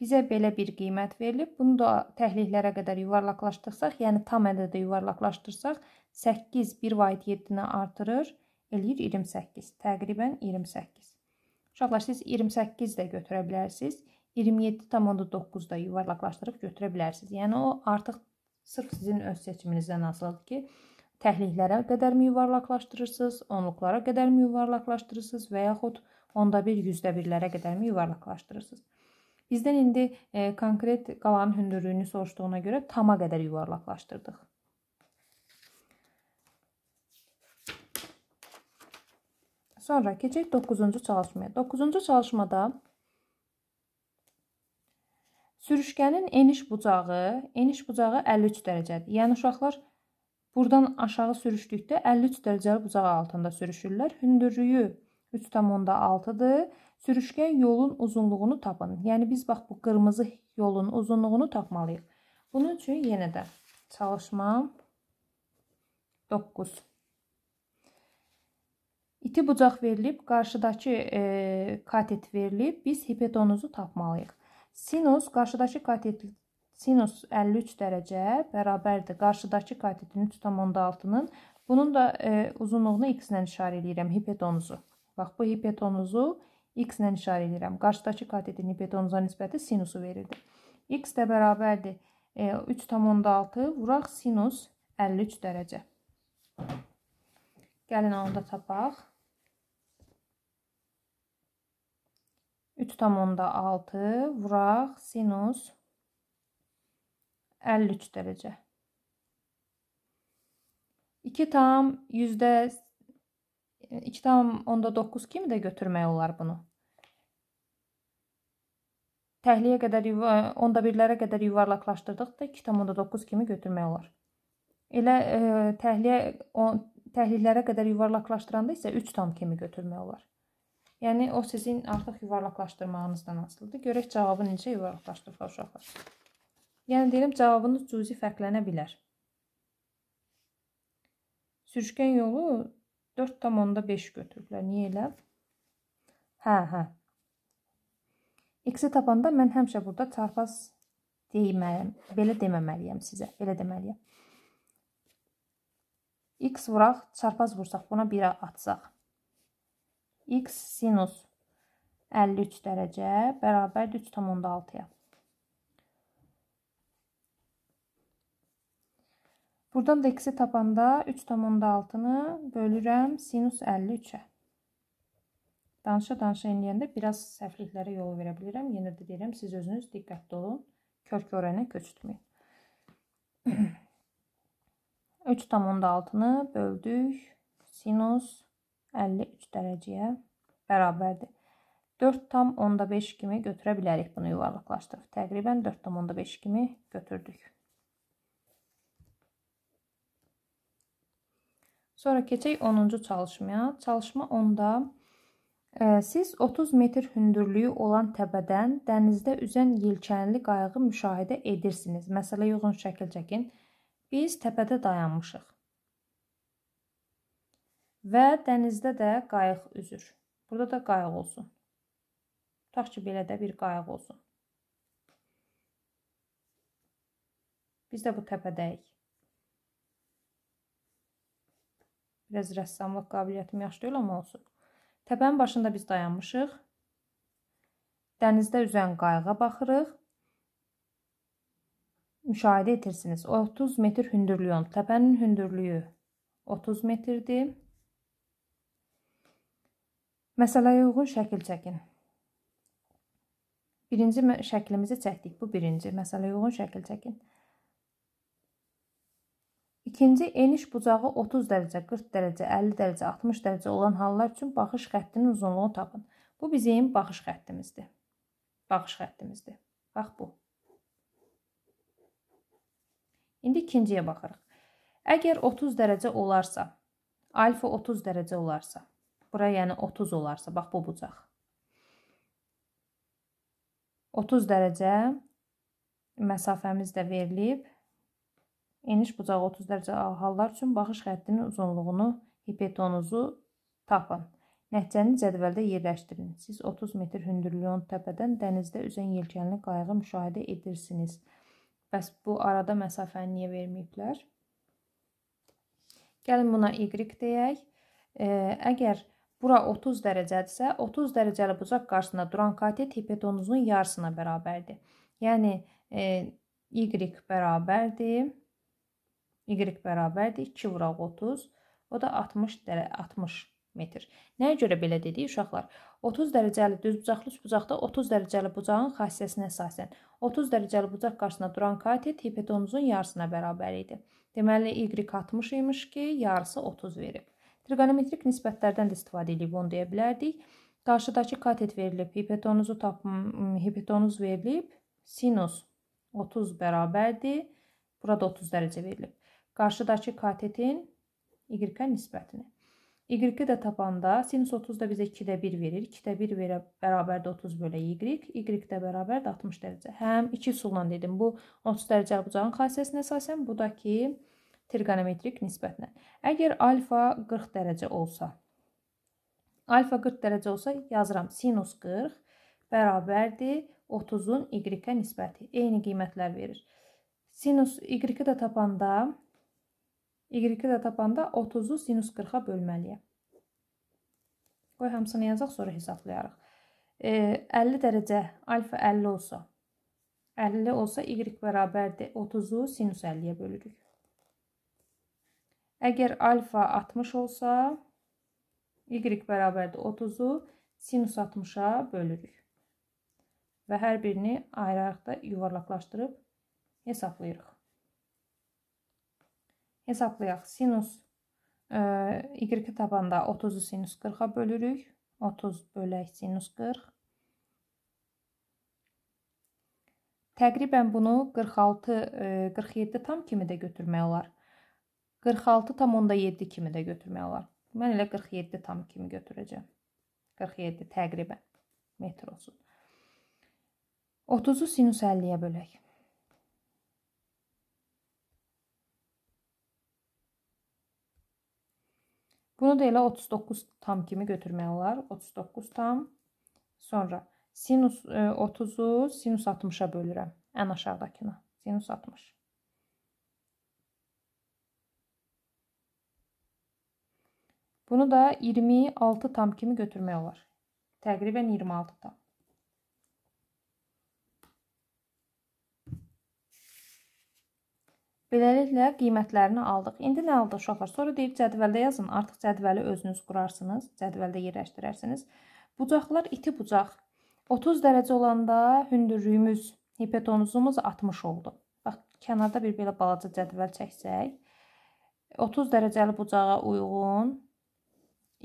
Bizə belə bir qiymət verilib. Bunu da təhlihlərə qədər yuvarlaqlaşdırsaq, yəni tam ədədə yuvarlaqlaşdırsaq, 8 1 vahid 7-nə artırır, eləyir 28. Təqribən 28. Uşaqlar siz 28 də götürə bilərsiniz. 27,9 da yuvarlaqlaşdırıb götürə bilərsiniz. Yəni o artıq sırf sizin öz seçiminizdən asılıdır ki, Təhliklərə qədər mi yuvarlaqlaşdırırsınız, onluqlara qədər mi yuvarlaqlaşdırırsınız və yaxud onda bir yüzdə birlərə qədər mi yuvarlaqlaşdırırsınız? Bizdən indi e, konkret qalanın hündürlüyünü soruşduğuna görə tama qədər yuvarlaqlaşdırdıq. Sonra keçək 9-cu çalışmaya. 9-cu çalışmada sürüşkənin eniş bucağı, eniş bucağı 53 dərəcədir. Yəni uşaqlar Buradan aşağı sürüşdükdə 53 dərəcəlik bucaq altında sürüşürlər. Hündürlüyü 3,6-dır. Sürüşkən yolun uzunluğunu tapın. Yəni biz bax bu qırmızı yolun uzunluğunu tapmalıyıq. Bunun üçün yenə də çalışmam 9. İti bucaq verilib, qarşıdakı e, katet verilib. Biz hipotenuzu tapmalıyıq. Sinus qarşıdakı katetlik sinus 53 dərəcə bərabərdir qarşıdakı katetin 3,6-nın. Bunun da e, uzunluğunu x ilə işarə edirəm, hipotenuzu. Bax, bu hipotenuzu x ilə işarə edirəm. Qarşıdakı katetin hipotenuza nisbəti sinusu verirdi. x də bərabərdir e, 3,6 vuraq sinus 53 dərəcə. Gəlin onu da tapaq. 3,6 vuraq sinus 53 dərəcə. 53 dərəcə. 2 tam yüzdə 2 tam onda 9 kimi də götürmək olar bunu. Təhliyə qədər onda birlərə qədər yuvarlaqlaşdırdıqda 2 tam onda 9 kimi götürmək olar. Elə e, təhliyə o, təhlillərə qədər yuvarlaqlaşdıranda isə 3 tam kimi götürmək olar. Yəni o sizin artıq yuvarlaqlaşdırmağınızdan asılıdır. Görək cavabı necə yuvarlaqlaşdırırlar uşaqlar. Yəni deyirəm cavabınız cüzi fərqlənə bilər. Sürüşkən yolu 4.5 götürüblər. Niyə elə? Hə, hə. X-i tapanda mən həmişə burada çarpaz deyiməliyəm. Belə deməməliyəm sizə. Belə deməliyəm. X vuraq, çarpaz vursaq, buna 1-ə atsaq. X sinus 53 dərəcə bərabərdir 3.6-ya. Buradan da x-i tapanda 3,6-nı bölürəm sinus 53-ə. Danışa-danışa inləyəndə biraz səhvliklərə yol verə bilirəm. Yenə də deyirəm, siz özünüz diqqətli olun. Kör-körənə köçütməyin. 3,6-nı böldük. Sinus 53 dərəcəyə bərabərdir. 4,5 kimi götürə bilərik bunu yuvarlaqlaşdırıb. Təqribən 4,5 kimi götürdük. Sonra keçək 10-cu çalışmaya. Çalışma 10-da e, siz 30 metr hündürlüyü olan təpədən dənizdə üzən yelkənli qayığı müşahidə edirsiniz. Məsələ uyğun şəkil çəkin. Biz təpədə dayanmışıq. Və dənizdə də qayıq üzür. Burada da qayıq olsun. Tutaq ki, belə də bir qayıq olsun. Biz də bu təpədəyik. Biraz rəssamlıq qabiliyyətim yaxşı deyil, amma olsun. Təpənin başında biz dayanmışıq. Dənizdə üzən qayığa baxırıq. Müşahidə etirsiniz. 30 metr hündürlüyü on. Təpənin hündürlüyü 30 metrdir. Məsələyə uyğun şəkil çəkin. Birinci şəklimizi çəkdik. Bu birinci. Məsələyə uyğun şəkil çəkin. İkinci eniş bucağı 30 dərəcə, 40 dərəcə, 50 dərəcə, 60 dərəcə olan hallar üçün baxış xəttinin uzunluğunu tapın. Bu bizim baxış xəttimizdir. Baxış xəttimizdir. Bax bu. İndi ikinciyə baxırıq. Əgər 30 dərəcə olarsa, alfa 30 dərəcə olarsa, bura yəni 30 olarsa, bax bu bucaq. 30 dərəcə məsafəmiz də verilib Eniş bucağı 30 dərəcə hallar üçün baxış xəttinin uzunluğunu, hipotenuzu tapın. Nəticəni cədvəldə yerləşdirin. Siz 30 metr hündürlüyün təpədən dənizdə üzən yelkənli qayığı müşahidə edirsiniz. Bəs bu arada məsafəni niyə verməyiblər? Gəlin buna y deyək. E, əgər bura 30 dərəcədirsə, 30 dərəcəli bucaq qarşısında duran katet hipotenuzun yarısına bərabərdir. Yəni e, y bərabərdir Y bərabərdir 2 vuraq 30. O da 60 dərə 60 metr. Nəyə görə belə dedik uşaqlar? 30 dərəcəli düz bucaqlı bucaqda 30 dərəcəli bucağın xassəsinə əsasən 30 dərəcəli bucaq qarşısında duran katet hipotenuzun yarısına bərabər idi. Deməli y 60 imiş ki, yarısı 30 verib. Trigonometrik nisbətlərdən də istifadə edib onu deyə bilərdik. Qarşıdakı katet verilib, hipotenuzu tapım, hipotenuz verilib, sinus 30 bərabərdir. Burada 30 dərəcə verilib qarşıdakı katetin y-ə nisbətini. Y-i də tapanda sinus 30 da bizə 2-də 1 verir. 2-də 1 verə, bərabərdir 30 bölə y. Y də bərabərdir 60 dərəcə. Həm 2 üsulla dedim. Bu 30 dərəcə bucağın xassəsinin əsasən budakı trigonometrik nisbətlə. Əgər alfa 40 dərəcə olsa, alfa 40 dərəcə olsa yazıram sinus 40 bərabərdir 30-un y-ə nisbəti. Eyni qiymətlər verir. Sinus y-i də tapanda Y-i də tapanda 30-u sinus 40-a bölməliyəm. Qoy hamısını yazaq, sonra hesablayarıq. E, 50 dərəcə alfa 50 olsa, 50 olsa y bərabərdir 30-u sinus 50-yə bölürük. Əgər alfa 60 olsa, y bərabərdir 30-u sinus 60-a bölürük. Və hər birini ayrı-ayrıqda yuvarlaqlaşdırıb hesablayırıq. Hesablayaq. Sinus e, y tabanda 30-u sinus 40-a bölürük. 30 bölək sinus 40. Təqribən bunu 46, 47 e, tam kimi də götürmək olar. 46 tam onda 7 kimi də götürmək olar. Mən elə 47 tam kimi götürəcəm. 47 təqribən metr olsun. 30-u sinus 50-yə bölək. Bunu da elə 39 tam kimi götürmək olar. 39 tam. Sonra sinus 30-u e, sinus 60-a bölürəm. Ən aşağıdakına. Sinus 60. Bunu da 26 tam kimi götürmək olar. Təqribən 26 tam. Beləliklə qiymətlərini aldıq. İndi nə aldı uşaqlar? Sonra deyib cədvəldə yazın. Artıq cədvəli özünüz qurarsınız, cədvəldə yerləşdirərsiniz. Bucaqlar iti bucaq. 30 dərəcə olanda hündürlüyümüz, hipotenuzumuz 60 oldu. Bax, kənarda bir belə balaca cədvəl çəksək, 30 dərəcəli bucağa uyğun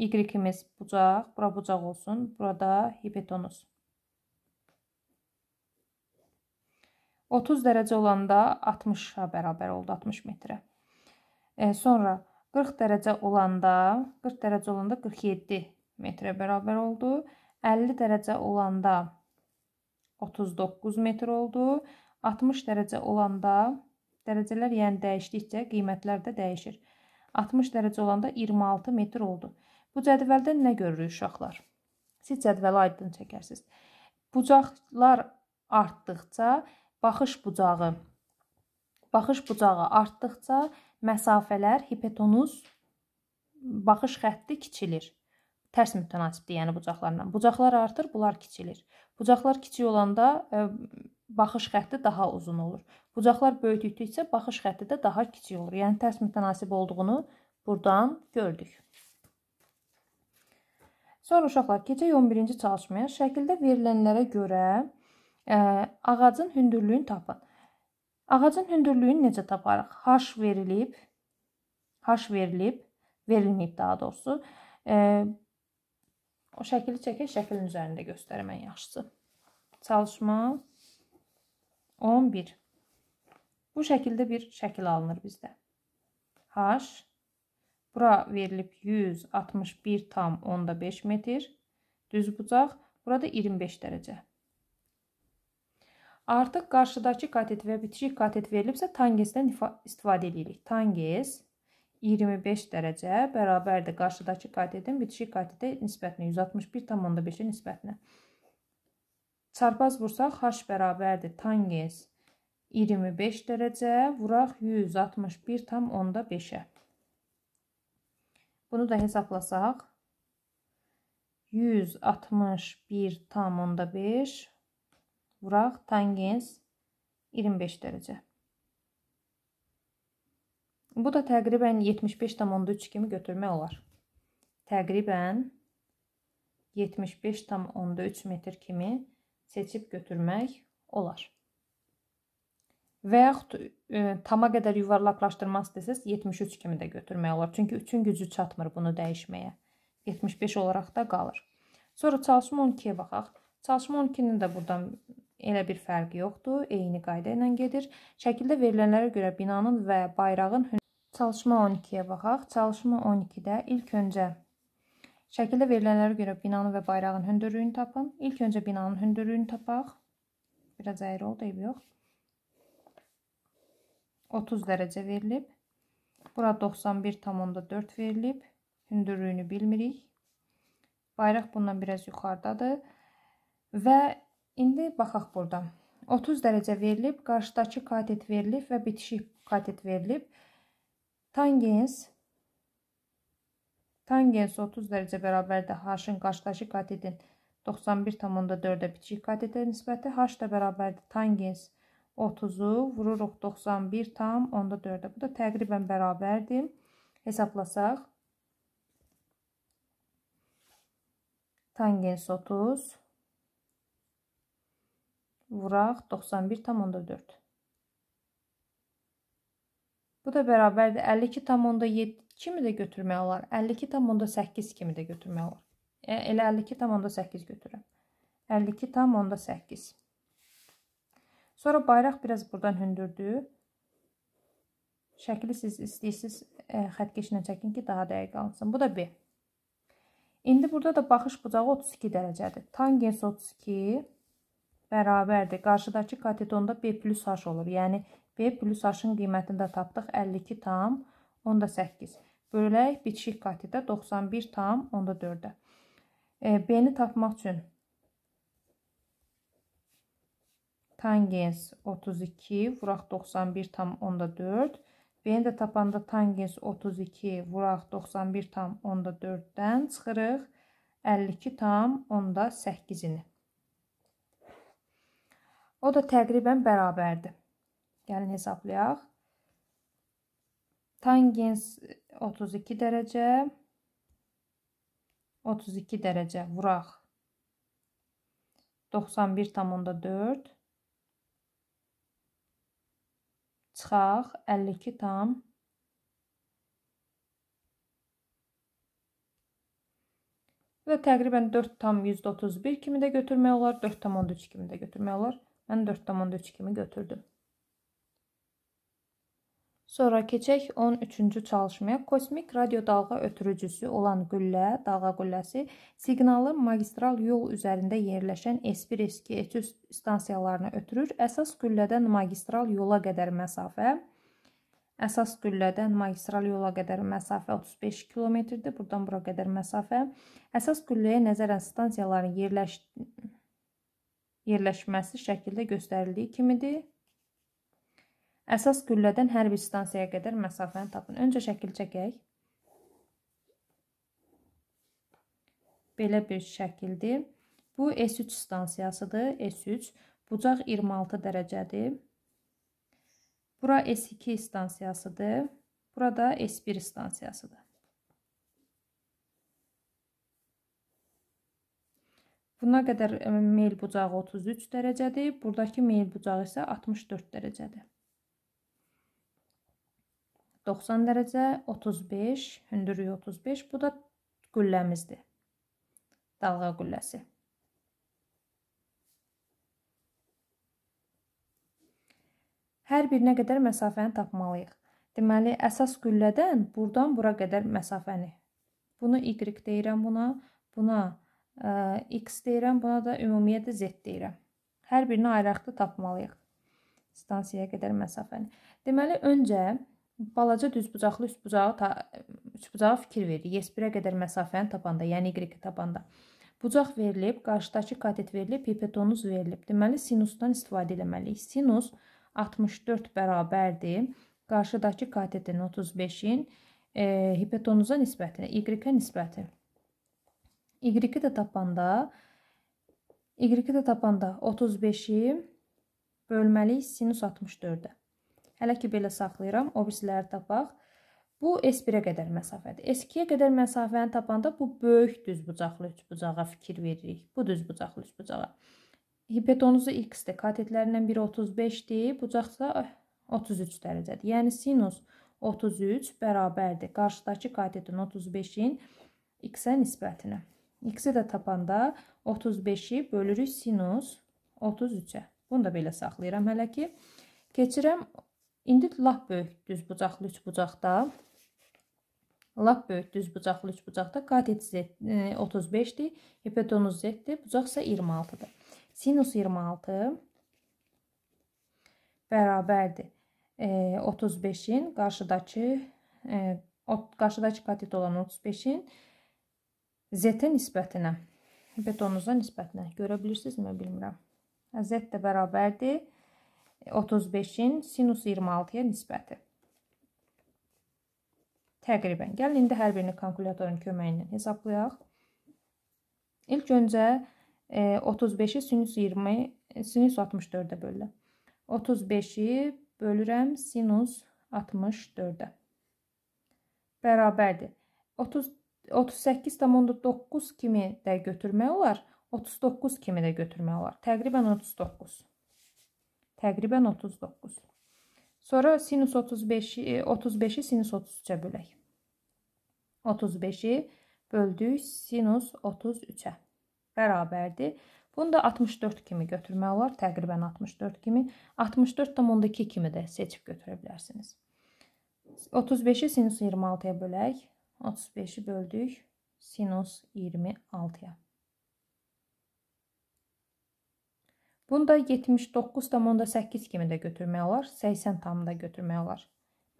Y-imiz bucaq, bura bucaq olsun, burada hipotenuz. 30 dərəcə olanda 60-a bərabər oldu 60 metrə. E, sonra 40 dərəcə olanda 40 dərəcə olanda 47 metrə bərabər oldu. 50 dərəcə olanda 39 metr oldu. 60 dərəcə olanda dərəcələr yəni dəyişdikcə qiymətlər də dəyişir. 60 dərəcə olanda 26 metr oldu. Bu cədvəldən nə görürük uşaqlar? Siz cədvəli aydın çəkərsiniz. Bucaqlar artdıqca Baxış bucağı. Baxış bucağı artdıqca məsafələr hipotenuz baxış xətti kiçilir. Tərs mütənasibdir, yəni bucaqlarla. Bucaqlar artır, bunlar kiçilir. Bucaqlar kiçik olanda ə, e, baxış xətti daha uzun olur. Bucaqlar böyüdükcə baxış xətti də daha kiçik olur. Yəni tərs mütənasib olduğunu buradan gördük. Sonra uşaqlar, keçək 11-ci çalışmaya. Şəkildə verilənlərə görə Ə, ağacın hündürlüyünü tapın. Ağacın hündürlüyünü necə taparıq? H verilib, H verilib, verilməyib daha doğrusu. Ə, o şəkili çəkək, şəklin üzərində göstərim ən yaxşısı. Çalışma 11. Bu şəkildə bir şəkil alınır bizdə. H bura verilib 161,5 metr düz bucaq, burada 25 dərəcə. Artıq qarşıdakı katet və bitişik katet verilibsə, tangesdən istifadə edirik. Tanges 25 dərəcə bərabərdir qarşıdakı katetin bitişik katetə nisbətinə, 161,5-ə nisbətinə. Çarpaz vursaq, h bərabərdir tanges 25 dərəcə, vuraq 161,5-ə. Bunu da hesablasaq, 161,5 vuraq. Tangens 25 dərəcə. Bu da təqribən 75,3 kimi götürmək olar. Təqribən 75,3 metr kimi seçib götürmək olar. Və yaxud e, tama qədər yuvarlaqlaşdırmaq istəsəz 73 kimi də götürmək olar. Çünki 3-ün gücü çatmır bunu dəyişməyə. 75 olaraq da qalır. Sonra çalışma 12-yə baxaq. Çalışma 12-ni də buradan Elə bir fərq yoxdur, eyni qayda ilə gedir. Şəkildə verilənlərə görə binanın və bayrağın çalışma 12-yə baxaq. Çalışma 12-də ilk öncə şəkildə verilənlərə görə binanın və bayrağın hündürlüyünü tapın. İlk öncə binanın hündürlüyünü tapaq. Biraz əyri oldu, eyb yox. 30 dərəcə verilib. Bura 91,4 verilib. Hündürlüyünü bilmirik. Bayraq bundan biraz yuxarıdadır. Və İndi baxaq burada. 30 dərəcə verilib, qarşıdakı katet verilib və bitişik katet verilib. Tangens tangens 30 dərəcə bərabərdir h-ın qarşıdakı katetin 91,4-ə bitişik katetə nisbəti h da bərabərdir tangens 30-u vururuq 91 tam onda 4-ə. Bu da təqribən bərabərdir. Hesablasaq. Tangens 30 vuraq 91,4. Bu da bərabərdir 52,7 kimi də götürmək olar. 52,8 kimi də götürmək olar. E, elə 52,8 götürürəm. 52,8. Sonra bayraq biraz buradan hündürdür. Şəkli siz istəyirsiniz e, xətkeşlə çəkin ki, daha dəqiq alınsın. Bu da B. İndi burada da baxış bucağı 32 dərəcədir. Tangens 32, bərabərdir. Qarşıdakı katetonda B plus H olur. Yəni, B plus H-ın qiymətini də tapdıq. 52 tam, onda 8. Bölək bitişik katetə 91 tam, onda 4-də. E, B-ni tapmaq üçün tangens 32, vuraq 91 tam, onda 4. B-ni də tapanda tangens 32, vuraq 91 tam, onda 4-dən çıxırıq. 52 tam, onda 8-ini. O da təqribən bərabərdir. Gəlin hesablayaq. Tangens 32 dərəcə 32 dərəcə vuraq 91,4 çıxaq 52 tam 52, və təqribən 4 tam 131 kimi də götürmək olar, 4 tam 13 kimi də götürmək olar. Mən 4,3 kimi götürdüm. Sonra keçək 13-cü çalışmaya. Kosmik radio dalğa ötürücüsü olan qüllə, dalğa qülləsi siqnalı magistral yol üzərində yerləşən S1, S2, S3 stansiyalarına ötürür. Əsas qüllədən magistral yola qədər məsafə əsas qüllədən magistral yola qədər məsafə 35 kilometrdir. Burdan bura qədər məsafə. Əsas qülləyə nəzərən stansiyaların yerləş yerləşməsi şəkildə göstərildiyi kimidir. Əsas güllədən hər bir stansiyaya qədər məsafəni tapın. Öncə şəkil çəkək. Belə bir şəkildir. Bu S3 stansiyasıdır. S3 bucaq 26 dərəcədir. Bura S2 stansiyasıdır. Burada S1 stansiyasıdır. Buna qədər e, meyl bucağı 33 dərəcədir. Buradakı meyl bucağı isə 64 dərəcədir. 90 dərəcə, 35, hündürlüyü 35. Bu da qülləmizdir. Dalğa qülləsi. Hər birinə qədər məsafəni tapmalıyıq. Deməli, əsas qüllədən buradan bura qədər məsafəni. Bunu y deyirəm buna, buna y x deyirəm, buna da ümumiyyətlə z deyirəm. Hər birini ayrı-ayrı tapmalıyıq stansiyaya qədər məsafəni. Deməli, öncə balaca düzbucaqlı üçbucağı üçbucağa fikir veririk. Y1-ə qədər məsafəni tapanda, yəni y-i tapanda. Bucaq verilib, qarşıdakı katet verilib, hipotenuz verilib. Deməli, sinusdan istifadə etməliyik. Sinus 64 bərabərdir qarşıdakı katetin 35-in e, hipotenuza nisbətinə, y-ə nisbəti. Y-i də tapanda Y-i də tapanda 35-i bölməliyik sinus 64-ə. Hələ ki, belə saxlayıram. O birisiləri tapaq. Bu, S1-ə qədər məsafədir. S2-yə qədər məsafəni tapanda bu böyük düzbucaqlı üçbucağa fikir veririk. Bu düzbucaqlı üçbucağa. Hipotenuzu x-dir. Katetlərindən biri 35-dir. Bucaqsa 33 dərəcədir. Yəni, sinus 33 bərabərdir. Qarşıdakı katetin 35-in x-ə nisbətinə. X-i də tapanda 35-i bölürük sinus 33-ə. Bunu da belə saxlayıram hələ ki. Keçirəm, indi lap böyük düz bucaqlı üç bucaqda. Lap böyük düz bucaqlı üç bucaqda katet Z 35-dir, e, hipotenuz Z-dir, bucaq isə 26-dır. Sinus 26 bərabərdir. E, 35-in qarşıdakı e, qarşıdakı katet olan 35-in Z-in nisbətinə, betonuza nisbətinə görə bilirsinizmə bilmirəm. Z də bərabərdir 35-in sinus 26-ya nisbəti. Təqribən. Gəlin, indi hər birini kalkulatorun köməyindən hesablayaq. İlk öncə 35-i e, sinus 20, sinus 64-də bölürəm. 35-i bölürəm sinus 64-də. Bərabərdir. 35 38,9 kimi də götürmək olar, 39 kimi də götürmək olar. Təqribən 39. Təqribən 39. Sonra sinus 35-i 35-i e, sinus 33-ə bölək. 35-i böldük sinus 33-ə. Bərabərdir. Bunu da 64 kimi götürmək olar, təqribən 64 kimi. 64,2 kimi də seçib götürə bilərsiniz. 35-i sinus 26-ya bölək. 35-i böldük sinus 26-ya. Bunda 79,8 kimi də götürmək olar, 80 tam da götürmək olar.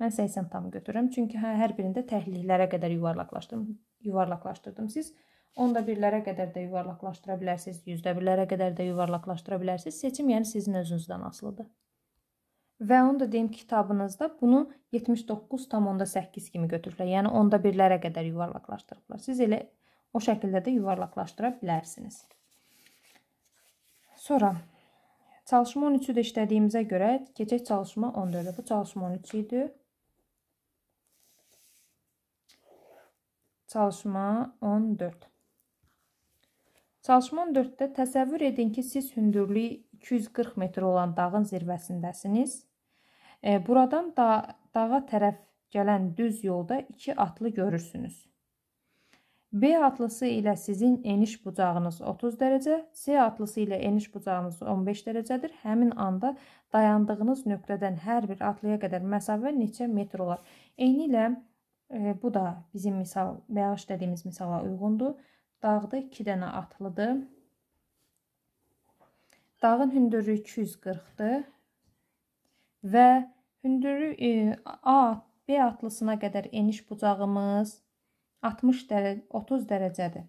Mən 80 tam götürürəm, çünki hə, hər birində təhliklərə qədər yuvarlaqlaşdırdım. yuvarlaqlaşdırdım. Siz onda birlərə qədər də yuvarlaqlaşdıra bilərsiniz, yüzdə birlərə qədər də yuvarlaqlaşdıra bilərsiniz. Seçim yəni sizin özünüzdən asılıdır. Və onu da deyim ki, kitabınızda bunu 79.8 kimi götürürlər. Yəni onda birlərə qədər yuvarlaqlaşdırıblar. Siz elə o şəkildə də yuvarlaqlaşdıra bilərsiniz. Sonra çalışma 13-ü də işlədiyimizə görə keçək çalışma 14-də. Bu çalışma 13 idi. Çalışma 14. Çalışma 14-də təsəvvür edin ki, siz hündürlük 240 metr olan dağın zirvəsindəsiniz. E, buradan da dağa tərəf gələn düz yolda iki atlı görürsünüz. B atlısı ilə sizin eniş bucağınız 30 dərəcə, C atlısı ilə eniş bucağınız 15 dərəcədir. Həmin anda dayandığınız nöqtədən hər bir atlıya qədər məsafə neçə metr olar? Eynilə e, bu da bizim misal, bəyaş dediyimiz misala uyğundur. Dağda 2 dənə atlıdır. Dağın hündürlüyü 240-dır və hündürlük e, A B atlısına qədər eniş bucağımız 60 dərə 30 dərəcədir.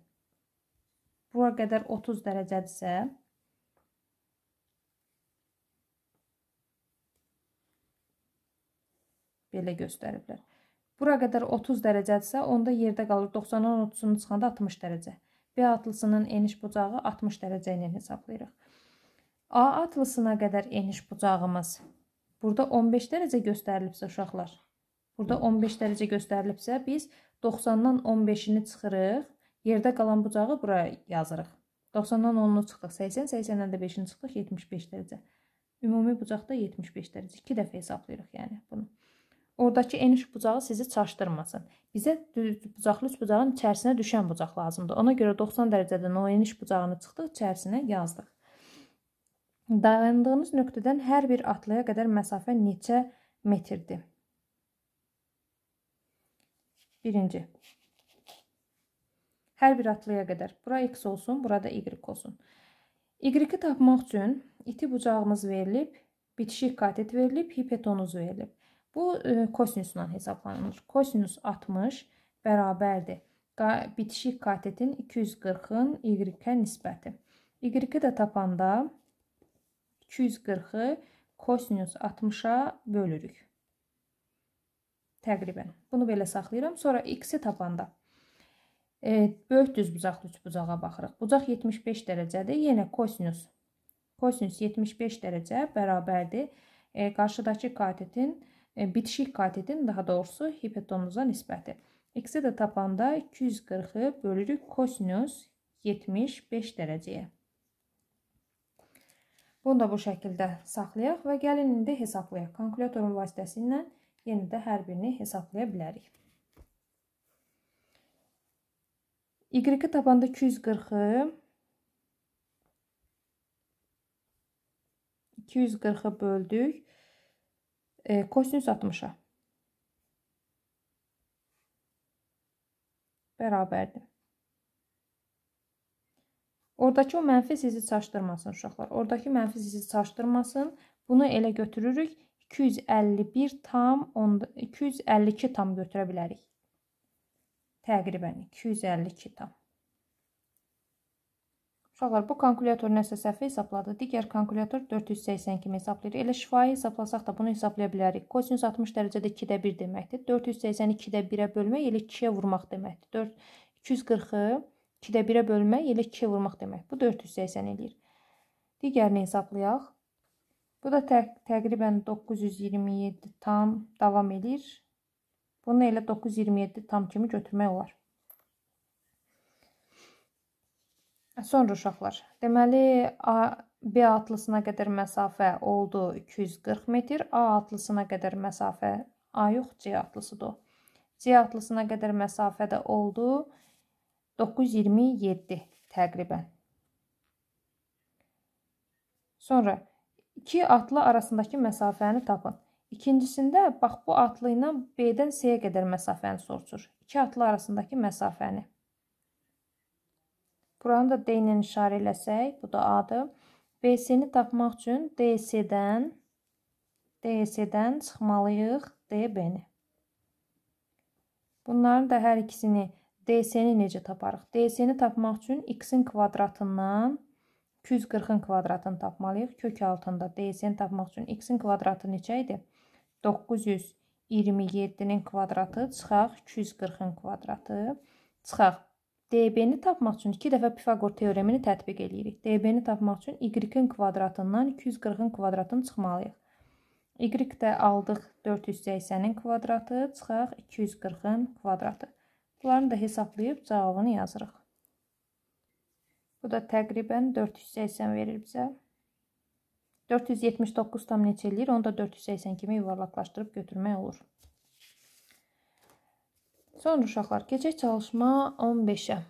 Bura qədər 30 dərəcədirsə belə göstəriblər. Bura qədər 30 dərəcədirsə, onda yerdə qalır 90-dan 30-unu çıxanda 60 dərəcə. B atlısının eniş bucağı 60 dərəcə ilə hesablayırıq. A atlısına qədər eniş bucağımız. Burada 15 dərəcə göstərilibsə uşaqlar. Burada 15 dərəcə göstərilibsə biz 90-dan 15-ini çıxırıq. Yerdə qalan bucağı bura yazırıq. 90-dan 10-nu çıxdıq 80, 80-dən də 5-ni çıxdıq 75 dərəcə. Ümumi bucaqda 75 dərəcə. 2 dəfə hesablayırıq yəni bunu. Oradakı eniş bucağı sizi çaşdırmasın. Bizə bucaqlı üç bucağın içərisinə düşən bucaq lazımdır. Ona görə 90 dərəcədən o eniş bucağını çıxdıq, içərisinə yazdıq. Dayandığınız nöqtədən hər bir atlaya qədər məsafə neçə metrdir? Birinci. Hər bir atlaya qədər. Bura x olsun, burada y olsun. Y-i tapmaq üçün iti bucağımız verilib, bitişik katet verilib, hipotenuz verilib. Bu e, kosinusla hesablanılır. Kosinus 60 bərabərdir. Qa bitişik katetin 240-ın y-ə nisbəti. Y-i də tapanda 240-ı kosinus 60-a bölürük. Təqribən. Bunu belə saxlayıram. Sonra x-i tapanda. E, böyük düz bucaqlı üç bucağa baxırıq. Bucaq 75 dərəcədir. Yenə kosinus. Kosinus 75 dərəcə bərabərdir. E, qarşıdakı katetin, e, bitişik katetin daha doğrusu hipotenuza nisbəti. X-i də tapanda 240-ı bölürük kosinus 75 dərəcəyə. Bunu da bu şəkildə saxlayaq və gəlin indi hesablayaq. Kalkulyatorun vasitəsilə yenə də hər birini hesablaya bilərik. Y-i tabanda 240-ı 240-ı böldük. E, kosinüs 60-a. Bərabərdir. Oradakı o mənfi sizi çaşdırmasın uşaqlar. Oradakı mənfi sizi çaşdırmasın. Bunu elə götürürük. 251 tam 252 tam götürə bilərik. Təqribən 252 tam. Uşaqlar, bu kalkulyator nəsə səhvi hesabladı. Digər kalkulyator 480 kimi hesablayır. Elə şifahi hesablasaq da bunu hesablaya bilərik. Kosinus 60 dərəcədə 2-də 1 deməkdir. 480-i 2-də 1-ə bölmək elə 2-yə vurmaq deməkdir. 4 240-ı 2-də 1-ə bölmək elə 2 vurmaq demək. Bu 480 eləyir. Digərini hesablayaq. Bu da tə təqribən 927 tam davam eləyir. Bunu elə 927 tam kimi götürmək olar. Sonra uşaqlar, deməli A, B atlısına qədər məsafə oldu 240 metr, A atlısına qədər məsafə A yox, C atlısıdır. C atlısına qədər məsafədə oldu 240 927 təqribən. Sonra iki atlı arasındakı məsafəni tapın. İkincisində bax bu atlı ilə B-dən C-yə qədər məsafəni soruşur. İki atlı arasındakı məsafəni. Buranı da D ilə işarə eləsək, bu da A-dır. BC-ni tapmaq üçün DC-dən DC-dən çıxmalıyıq DB-ni. Bunların da hər ikisini DS'ni necə taparıq? DS'ni tapmaq üçün x-in kvadratından 240-ın kvadratını tapmalıyıq. Kök altında DS'ni tapmaq üçün x-in kvadratı neçə idi? 927-nin kvadratı çıxaq 240-ın kvadratı çıxaq. DB-ni tapmaq üçün 2 dəfə Pifaqor teoremini tətbiq edirik. DB-ni tapmaq üçün y-in kvadratından 240-ın kvadratını çıxmalıyıq. Y-də aldıq 480-in kvadratı, çıxaq 240-ın kvadratı. Bunların da hesablayıb cavabını yazırıq. Bu da təqribən 480 verir bizə. 479 tam neçə eləyir? Onu da 480 kimi yuvarlaqlaşdırıb götürmək olur. Sonra uşaqlar, keçək çalışma 15-ə.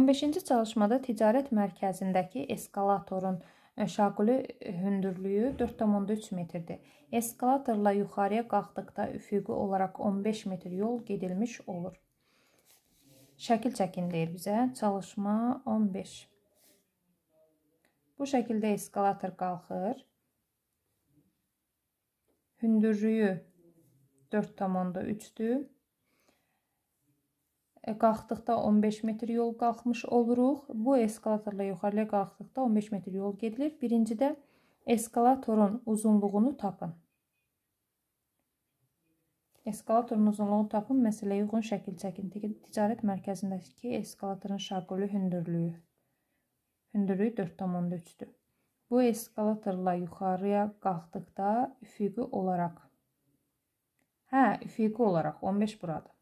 15-ci çalışmada ticarət mərkəzindəki eskalatorun ıı, şaquli e, hündürlüyü 4,3 metrdir. Eskalatorla yuxarıya qalxdıqda üfüqi olaraq 15 metr yol gedilmiş olur. Şəkil çəkin deyir bizə. Çalışma 15. Bu şəkildə eskalator qalxır. Hündürlüyü 4,3-dür. E, qalxdıqda 15 metr yol qalxmış oluruq. Bu eskalatorla yuxarıya qalxdıqda 15 metr yol gedilir. Birincidə eskalatorun uzunluğunu tapın. Eskalatorun uzunluğunu tapın, məsələyə uyğun şəkil çəkin. Ticarət mərkəzindəki eskalatorun şaquli hündürlüyü. Hündürlüyü 4,3-dür. Bu eskalatorla yuxarıya qalxdıqda üfüqi olaraq. Hə, üfüqi olaraq 15 buradır.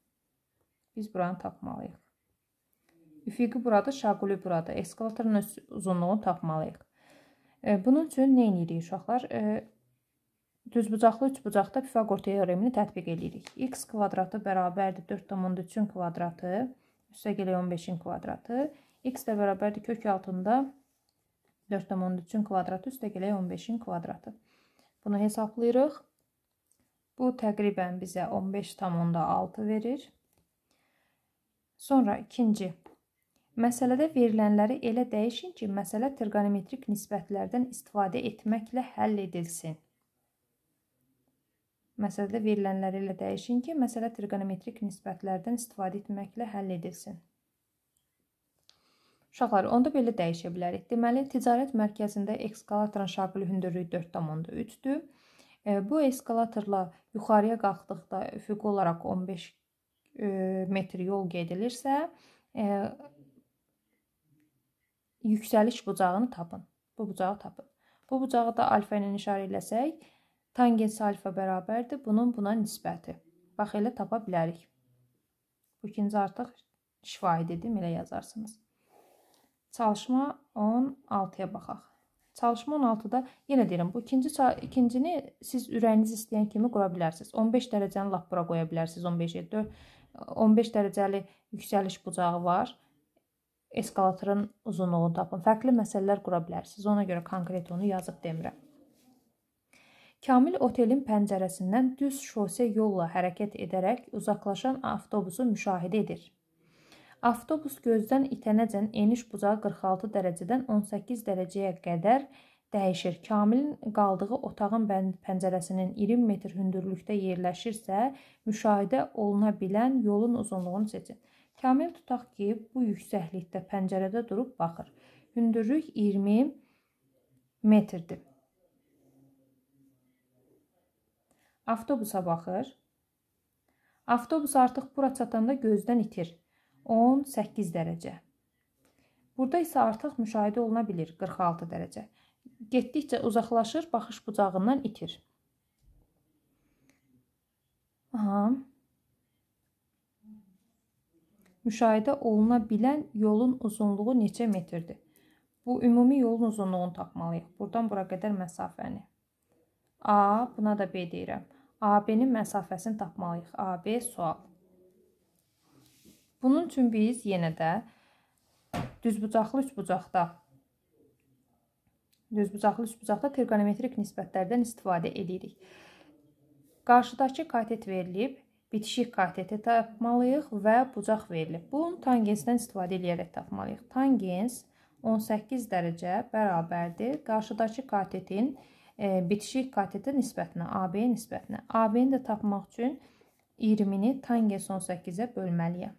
Biz buranı tapmalıyıq. Üfiqi burada, şaquli burada. Ekskalatorun uzunluğunu tapmalıyıq. E, bunun üçün nə edirik uşaqlar? E, düzbucaqlı üçbucaqda Pifaqor teoremini tətbiq edirik. x kvadratı bərabərdir 4,3-ün kvadratı, üstəgələ 15-in kvadratı. x də bərabərdir kök altında 4,3-ün kvadratı, üstəgələ 15-in kvadratı. Bunu hesablayırıq. Bu təqribən bizə 15,6 verir. Sonra ikinci, məsələdə verilənləri elə dəyişin ki, məsələ trigonometrik nisbətlərdən istifadə etməklə həll edilsin. Məsələdə verilənləri elə dəyişin ki, məsələ trigonometrik nisbətlərdən istifadə etməklə həll edilsin. Uşaqlar, onda belə dəyişə bilərik. Deməli, ticarət mərkəzində ekskalatorun şakili hündürlüyü 4.3-dür. E, bu eskalatorla yuxarıya qalxdıqda üfüqi olaraq 15 E, metr yol gedilirsə, e, yüksəliş bucağını tapın. Bu bucağı tapın. Bu bucağı da alfa ilə işarə eləsək, tangens alfa bərabərdir bunun buna nisbəti. Bax elə tapa bilərik. Bu ikinci artıq şifahidir, elə yazarsınız. Çalışma 16-ya baxaq. Çalışma 16-da yenə deyirəm, bu ikinci ikincini siz ürəyiniz istəyən kimi qura bilərsiniz. 15 dərəcəni lap bura qoya bilərsiniz. 15-ə 4 15 dərəcəli yüksəliş bucağı var. Eskalatorun uzunluğunu tapın. Fərqli məsələlər qura bilərsiniz. Ona görə konkret onu yazıb demirəm. Kamil otelin pəncərəsindən düz şose yolla hərəkət edərək uzaqlaşan avtobusu müşahidə edir. Avtobus gözdən itənəcən eniş bucağı 46 dərəcədən 18 dərəcəyə qədər dəyişir. Kamilin qaldığı otağın pəncərəsinin 20 metr hündürlükdə yerləşirsə, müşahidə oluna bilən yolun uzunluğunu seçin. Kamil tutaq ki, bu yüksəklikdə pəncərədə durub baxır. Hündürlük 20 metrdir. Avtobusa baxır. Avtobus artıq bura çatanda gözdən itir. 18 dərəcə. Burada isə artıq müşahidə oluna bilir 46 dərəcə getdikcə uzaqlaşır, baxış bucağından itir. Aha. Müşahidə oluna bilən yolun uzunluğu neçə metrdir? Bu ümumi yolun uzunluğunu tapmalıyıq. Burdan bura qədər məsafəni. A, buna da B deyirəm. AB-nin məsafəsini tapmalıyıq. AB sual. Bunun üçün biz yenə də düzbucaqlı üçbucaqda düzbucaqlı, üçbucaqlı trigonometrik nisbətlərdən istifadə edirik. Qarşıdakı katet verilib, bitişik kateti tapmalıyıq və bucaq verilib. Bunun tangensindən istifadə edərək tapmalıyıq. Tangens 18 dərəcə bərabərdir qarşıdakı katetin e, bitişik katetə nisbətinə, AB nisbətinə. AB-ni də tapmaq üçün 20-ni tangens 18-ə bölməliyəm.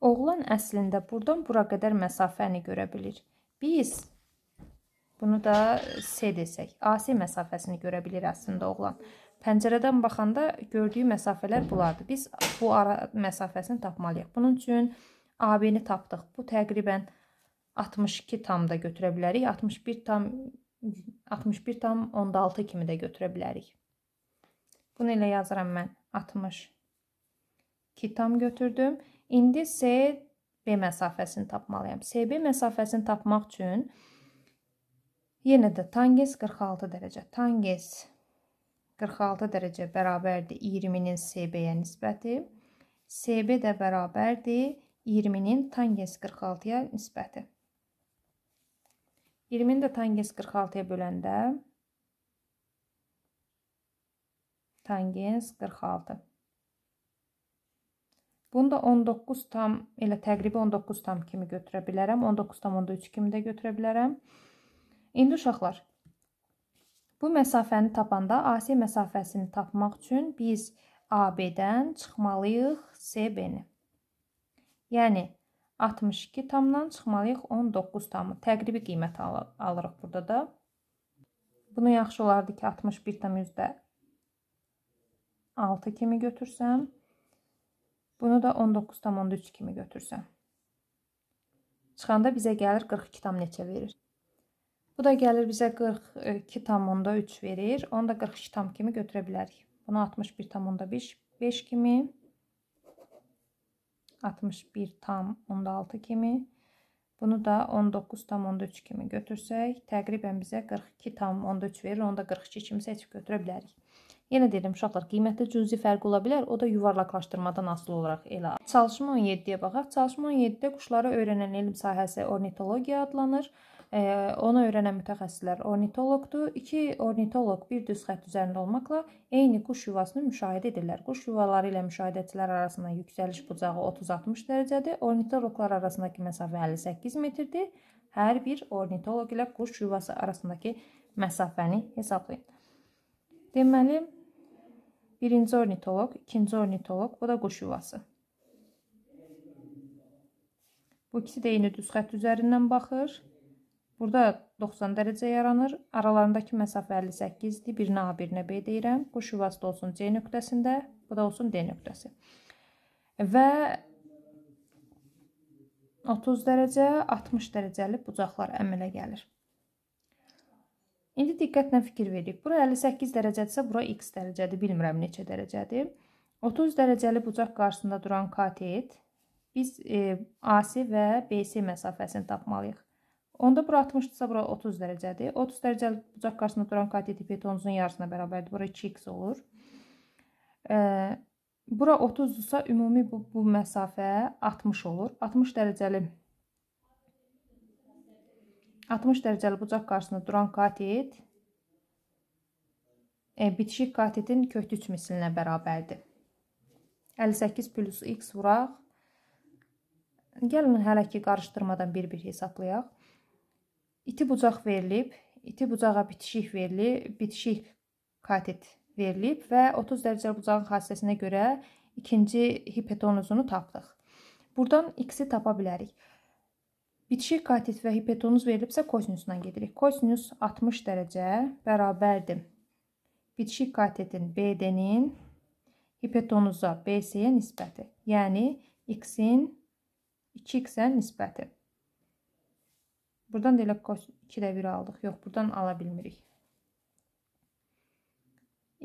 Oğlan əslində buradan bura qədər məsafəni görə bilir. Biz bunu da C desək, AC məsafəsini görə bilir əslində oğlan. Pəncərədən baxanda gördüyü məsafələr bunlardır. Biz bu ara məsafəsini tapmalıyıq. Bunun üçün AB-ni tapdıq. Bu təqribən 62 tam da götürə bilərik. 61 tam 61 tam 16 kimi də götürə bilərik. Bunu elə yazıram mən. 62 tam götürdüm. İndi SB məsafəsini tapmalıyam. SB məsafəsini tapmaq üçün yenə də tangens 46 dərəcə. Tangens 46 dərəcə bərabərdir 20-nin SB-yə nisbəti. SB də bərabərdir 20-nin tangens 46-ya nisbəti. 20-ni də tangens 46-ya böləndə tangens 46. Bunu da 19 tam, elə təqribi 19 tam kimi götürə bilərəm. 19 tam 3 kimi də götürə bilərəm. İndi uşaqlar, bu məsafəni tapanda AC məsafəsini tapmaq üçün biz AB-dən çıxmalıyıq CB-ni. Yəni, 62 tamdan çıxmalıyıq 19 tamı. Təqribi qiymət al alırıq burada da. Bunu yaxşı olardı ki, 61 tam %6 kimi götürsəm. Bunu da 19,3 kimi götürsəm. Çıxanda bizə gəlir 42 tam neçə verir. Bu da gəlir bizə 42 tam onda 3 verir. Onu da 42 tam kimi götürə bilərik. Bunu 61 tam onda 5, 5 kimi. 61 tam onda 6 kimi. Bunu da 19 tam onda 3 kimi götürsək, təqribən bizə 42 tam onda 3 verir. Onu da 42 kimi seçib götürə bilərik. Yenə deyirəm, uşaqlar, qiymətdə cüzi fərq ola bilər. O da yuvarlaqlaşdırmadan asılı olaraq elə. Çalışma 17-yə baxaq. Çalışma 17-də quşlara öyrənən elm sahəsi ornitologiya adlanır. E, ona öyrənən mütəxəssislər ornitoloqdur. İki ornitoloq bir düz xətt üzərində olmaqla eyni quş yuvasını müşahidə edirlər. Quş yuvaları ilə müşahidəçilər arasında yüksəliş bucağı 30-60 dərəcədir. Ornitoloqlar arasındakı məsafə 58 metrdir. Hər bir ornitoloq ilə quş yuvası arasındakı məsafəni hesablayın. Deməli, Birinci ornitolog, ikinci ornitolog, bu da quş yuvası. Bu ikisi də eyni düz xətt üzərindən baxır. Burada 90 dərəcə yaranır. Aralarındakı məsafə 58-dir. Birinə A, birinə B deyirəm. Quş yuvası da olsun C nöqtəsində, bu da olsun D nöqtəsi. Və 30 dərəcə, 60 dərəcəli bucaqlar əmələ gəlir. İndi diqqətlə fikir veririk. Bura 58 dərəcədirsə, bura x dərəcədir. Bilmirəm neçə dərəcədir. 30 dərəcəli bucaq qarşısında duran katet biz e, AC və BC məsafəsini tapmalıyıq. Onda bura 60-dırsa, bura 30 dərəcədir. 30 dərəcəli bucaq qarşısında duran kateti petonuzun yarısına bərabərdir. Bura 2x olur. E, bura 30-dursa, ümumi bu, bu məsafə 60 olur. 60 dərəcəli 60 dərəcəli bucaq qarşısında duran katet e, bitişik katetin köhtü 3 mislinə bərabərdir. 58 plus x vuraq. Gəlin hələ ki qarışdırmadan bir-bir hesablayaq. İti bucaq verilib, iti bucağa bitişik verilib, bitişik katet verilib və 30 dərəcəli bucağın xassəsinə görə ikinci hipotenuzunu tapdıq. Buradan x-i tapa bilərik. Bitişik katit və hipotenuz verilibsə kosinusuna gedirik. Kosinus 60 dərəcə bərabərdir. Bitişik katetin BD-nin hipotenuza BC-yə nisbəti. Yəni x-in 2x-ə nisbəti. Buradan da elə 2-də 1 aldıq. Yox, buradan ala bilmirik.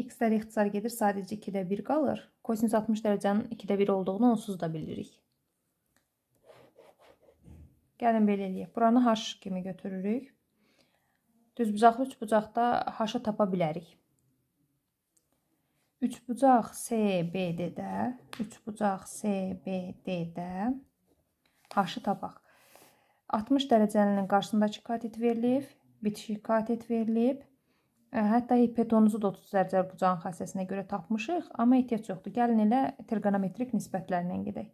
X-lər ixtisar gedir, sadəcə 2-də 1 qalır. Kosinus 60 dərəcənin 2-də 1 olduğunu onsuz da bilirik. Gəlin belə eləyək. Buranı H kimi götürürük. Düzbucaqlı üçbucaqda H-ı tapa bilərik. Üçbucaq CBD-də, üçbucaq CBD-də H-ı tapaq. 60 dərəcəlinin qarşısındakı katet verilib, bitişik katet verilib. Hətta hipotenuzu da 30 dərəcəli bucağın xassəsinə görə tapmışıq, amma ehtiyac yoxdur. Gəlin elə trigonometrik nisbətlərlə gedək.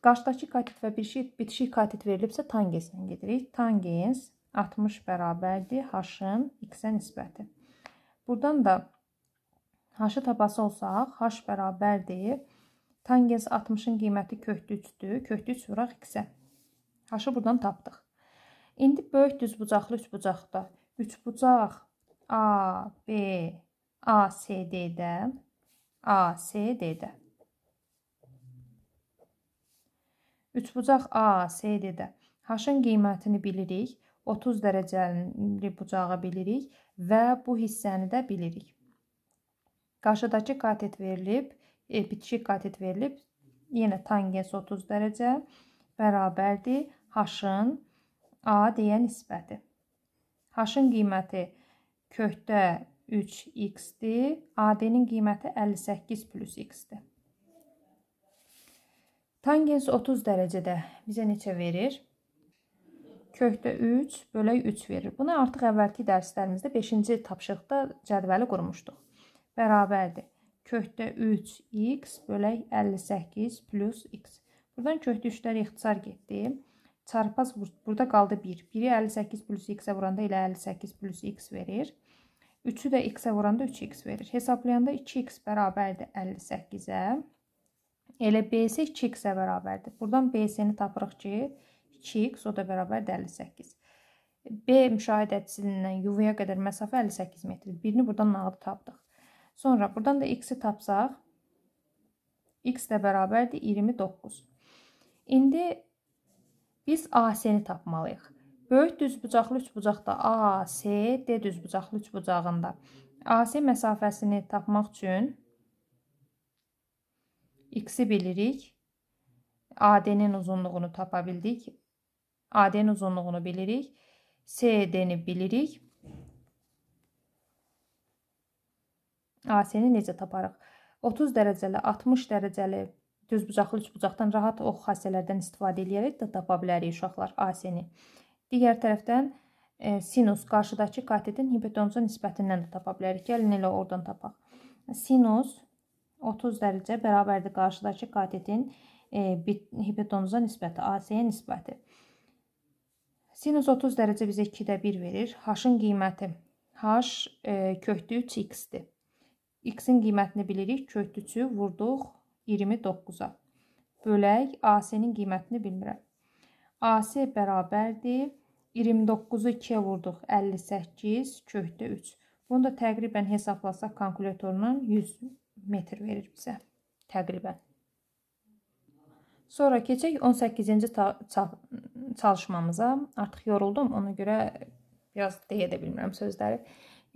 Qarşıdakı katit və bitişik katit verilibsə tangensindən gedirik. Tangens 60 bərabərdir h-ın x-ə nisbəti. Buradan da h-ı tapası olsaq, h bərabərdir. Tangens 60-ın qiyməti köhtü 3-dür. Köhtü 3 vuraq x-ə. H-ı buradan tapdıq. İndi böyük düzbucaqlı üçbucaqda üçbucaq A, B, A, C, D-də, A, C, D-də. Üçbucaq AAC-də H-ın qiymətini bilirik. 30 dərəcəli bucağı bilirik və bu hissəni də bilirik. Qarşıdakı katet verilib, e, bitişik katet verilib. Yenə tangens 30 dərəcə bərabərdir H-ın A deyə nisbəti. H-ın qiyməti köhtə 3x-dir, AD-nin qiyməti 58 plus x-dir. Tangens 30 dərəcədə bizə neçə verir? Kökdə 3, bölək 3 verir. Bunu artıq əvvəlki dərslərimizdə 5-ci tapşırıqda cədvəli qurmuşduq. Bərabərdir. Kökdə 3x bölək 58 plus x. Buradan kökdə 3-lər ixtisar getdi. Çarpaz burada qaldı 1. 1-i 58 plus x-ə vuranda ilə 58 plus x verir. 3-ü də x-ə vuranda 3x verir. Hesablayanda 2x bərabərdir 58-ə. Elə B-si 2x-ə bərabərdir. Buradan B-sini tapırıq ki, 2x o da bərabərdir 58. B müşahidə çizilindən UV-yə qədər məsafə 58 metrdir. Birini buradan nağdı tapdıq. Sonra buradan da x-i tapsaq, x də bərabərdir 29. İndi biz AC-ni tapmalıyıq. Böyük düzbucaqlı üçbucaqda AC, D düzbucaqlı üçbucağında AC məsafəsini tapmaq üçün X'i bilirik. AD-nin uzunluğunu tapa bildik. AD-nin uzunluğunu bilirik. CD-ni bilirik. AC-ni necə taparıq? 30 dərəcəli, 60 dərəcəli düz bucaqlı üçbucaqdan rahat ox xassələrdən istifadə edərək də tapa bilərik uşaqlar AC-ni. Digər tərəfdən e, sinus qarşıdakı katetin hipotenusa nisbətindən də tapa bilərik. Gəlin elə oradan tapaq. Sinus 30 dərəcə bərabərdir qarşıdakı katetin e, hipotenuza nisbəti, AC-yə nisbəti. Sinus 30 dərəcə bizə 2-də 1 verir. H-ın qiyməti H e, köhdü 3x-dir. X-in qiymətini bilirik. Köhdü 3-ü vurduq 29-a. Bölək AC-nin qiymətini bilmirəm. AC bərabərdir. 29-u 2-yə vurduq 58 köhdü 3. Bunu da təqribən hesablasaq kalkulatorla 100 metr verir bizə təqribən. Sonra keçək 18-ci çalışmamıza. Artıq yoruldum, ona görə biraz deyə də bilmirəm sözləri.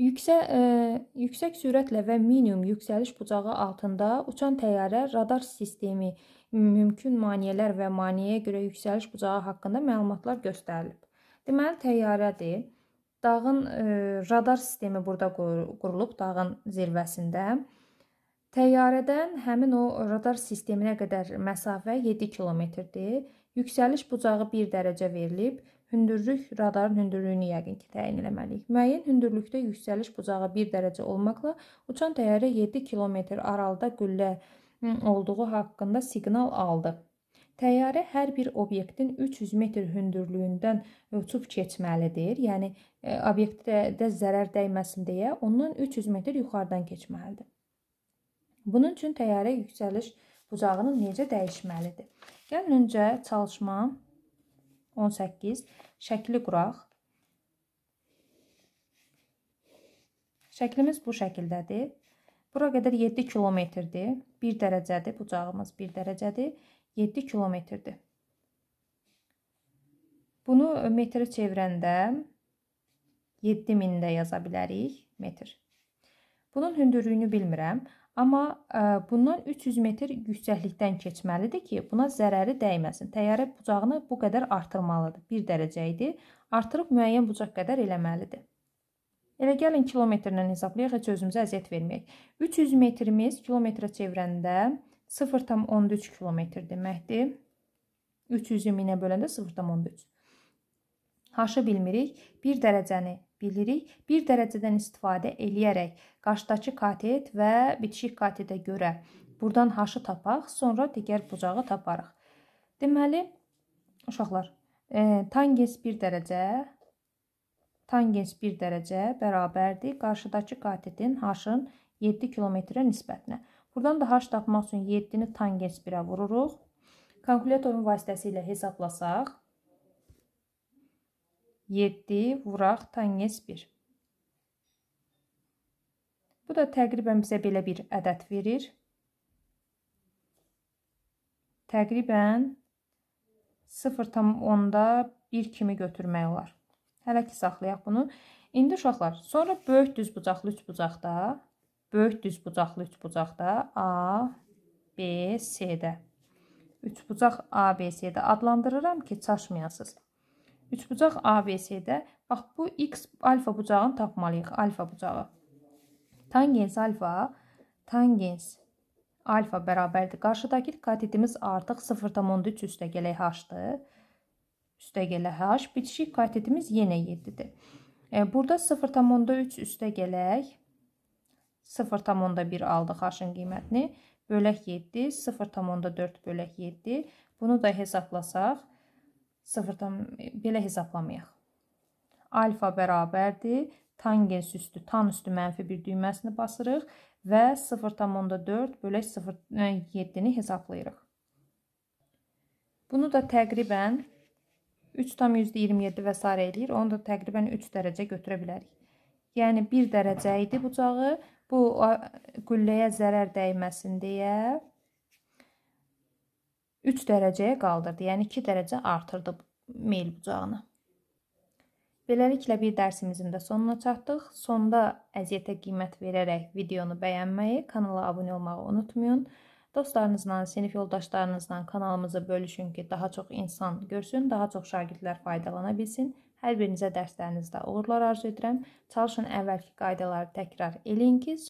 Yüksə, ə, e, yüksək sürətlə və minimum yüksəliş bucağı altında uçan təyyarə radar sistemi mümkün maneələr və maneəyə görə yüksəliş bucağı haqqında məlumatlar göstərilib. Deməli təyyarədir. Dağın ə, e, radar sistemi burada qurulub dağın zirvəsində. Ə, Təyyarədən həmin o radar sisteminə qədər məsafə 7 kilometrdir. Yüksəliş bucağı 1 dərəcə verilib. Hündürlük radarın hündürlüyünü yəqin ki təyin etməliyik. Müəyyən hündürlükdə yüksəliş bucağı 1 dərəcə olmaqla uçan təyyarə 7 kilometr aralıda qüllə olduğu haqqında siqnal aldı. Təyyarə hər bir obyektin 300 metr hündürlüyündən uçub keçməlidir. Yəni obyektə də zərər dəyməsin deyə ondan 300 metr yuxarıdan keçməlidir. Bunun üçün təyyarə yüksəliş bucağının necə dəyişməlidir? Gəlin öncə çalışma 18 şəkli quraq. Şəklimiz bu şəkildədir. Bura qədər 7 kilometrdir. 1 dərəcədir. Bucağımız 1 dərəcədir. 7 kilometrdir. Bunu metrə çevirəndə 7000 də yaza bilərik. Metr. Bunun hündürlüyünü bilmirəm. Amma e, bundan 300 metr yüksəklikdən keçməlidir ki, buna zərəri dəyməsin. Təyyarə bucağını bu qədər artırmalıdır. 1 dərəcə idi. Artırıb müəyyən bucaq qədər eləməlidir. Elə gəlin kilometrlə hesablayaq, heç özümüzə əziyyət verməyək. 300 metrimiz kilometrə çevrəndə 0,13 kilometr deməkdir. 300-ü minə böləndə 0,13. H-ı bilmirik. 1 dərəcəni bilirik. Bir dərəcədən istifadə eləyərək qarşıdakı katet və bitişik katetə görə burdan haşı tapaq, sonra digər bucağı taparıq. Deməli, uşaqlar, e, tangens 1 dərəcə, tangens 1 dərəcə bərabərdir qarşıdakı katetin haşın 7 kilometrə nisbətinə. Buradan da haş tapmaq üçün 7-ni tangens 1-ə vururuq. Kalkulatorun vasitəsilə hesablasaq, 7 vuraq tanyes 1. Bu da təqribən bizə belə bir ədəd verir. Təqribən 0,10-da 1 kimi götürmək olar. Hələ ki, saxlayaq bunu. İndi uşaqlar, sonra böyük düz bucaqlı üç bucaqda, böyük düz bucaqlı üç bucaqda A, B, C-də. Üç bucaq A, B, C-də adlandırıram ki, çaşmayasınız üçbucaq ABC-də bax bu x alfa bucağını tapmalıyıq, alfa bucağı. Tangens alfa tangens alfa bərabərdir. Qarşıdakı katetimiz artıq 0.3 üstə gələk h-dır. Üstə gələk h, bitişik katetimiz yenə 7-dir. E, burada 0.3 üstə gələk 0.1 aldıq h-ın qiymətini. Bölək 7, 0.4 bölək 7. Bunu da hesablasaq 0-dan belə hesablamayaq. Alfa bərabərdir. Tangens üstü, tan üstü mənfi bir düyməsini basırıq və 0,4 bölək 0,7-ni e, hesablayırıq. Bunu da təqribən 3,27 və s. eləyir. Onu da təqribən 3 dərəcə götürə bilərik. Yəni 1 dərəcə idi bucağı. Bu qülləyə zərər dəyməsin deyə 3 dərəcəyə qaldırdı, yəni 2 dərəcə artırdı meyl bucağını. Beləliklə bir dərsimizin də sonuna çatdıq. Sonda əziyyətə qiymət verərək videonu bəyənməyi, kanala abunə olmağı unutmayın. Dostlarınızla, sinif yoldaşlarınızla kanalımızı bölüşün ki, daha çox insan görsün, daha çox şagirdlər faydalana bilsin. Hər birinizə dərslərinizdə uğurlar arzu edirəm. Çalışın əvvəlki qaydaları təkrar eləyin ki,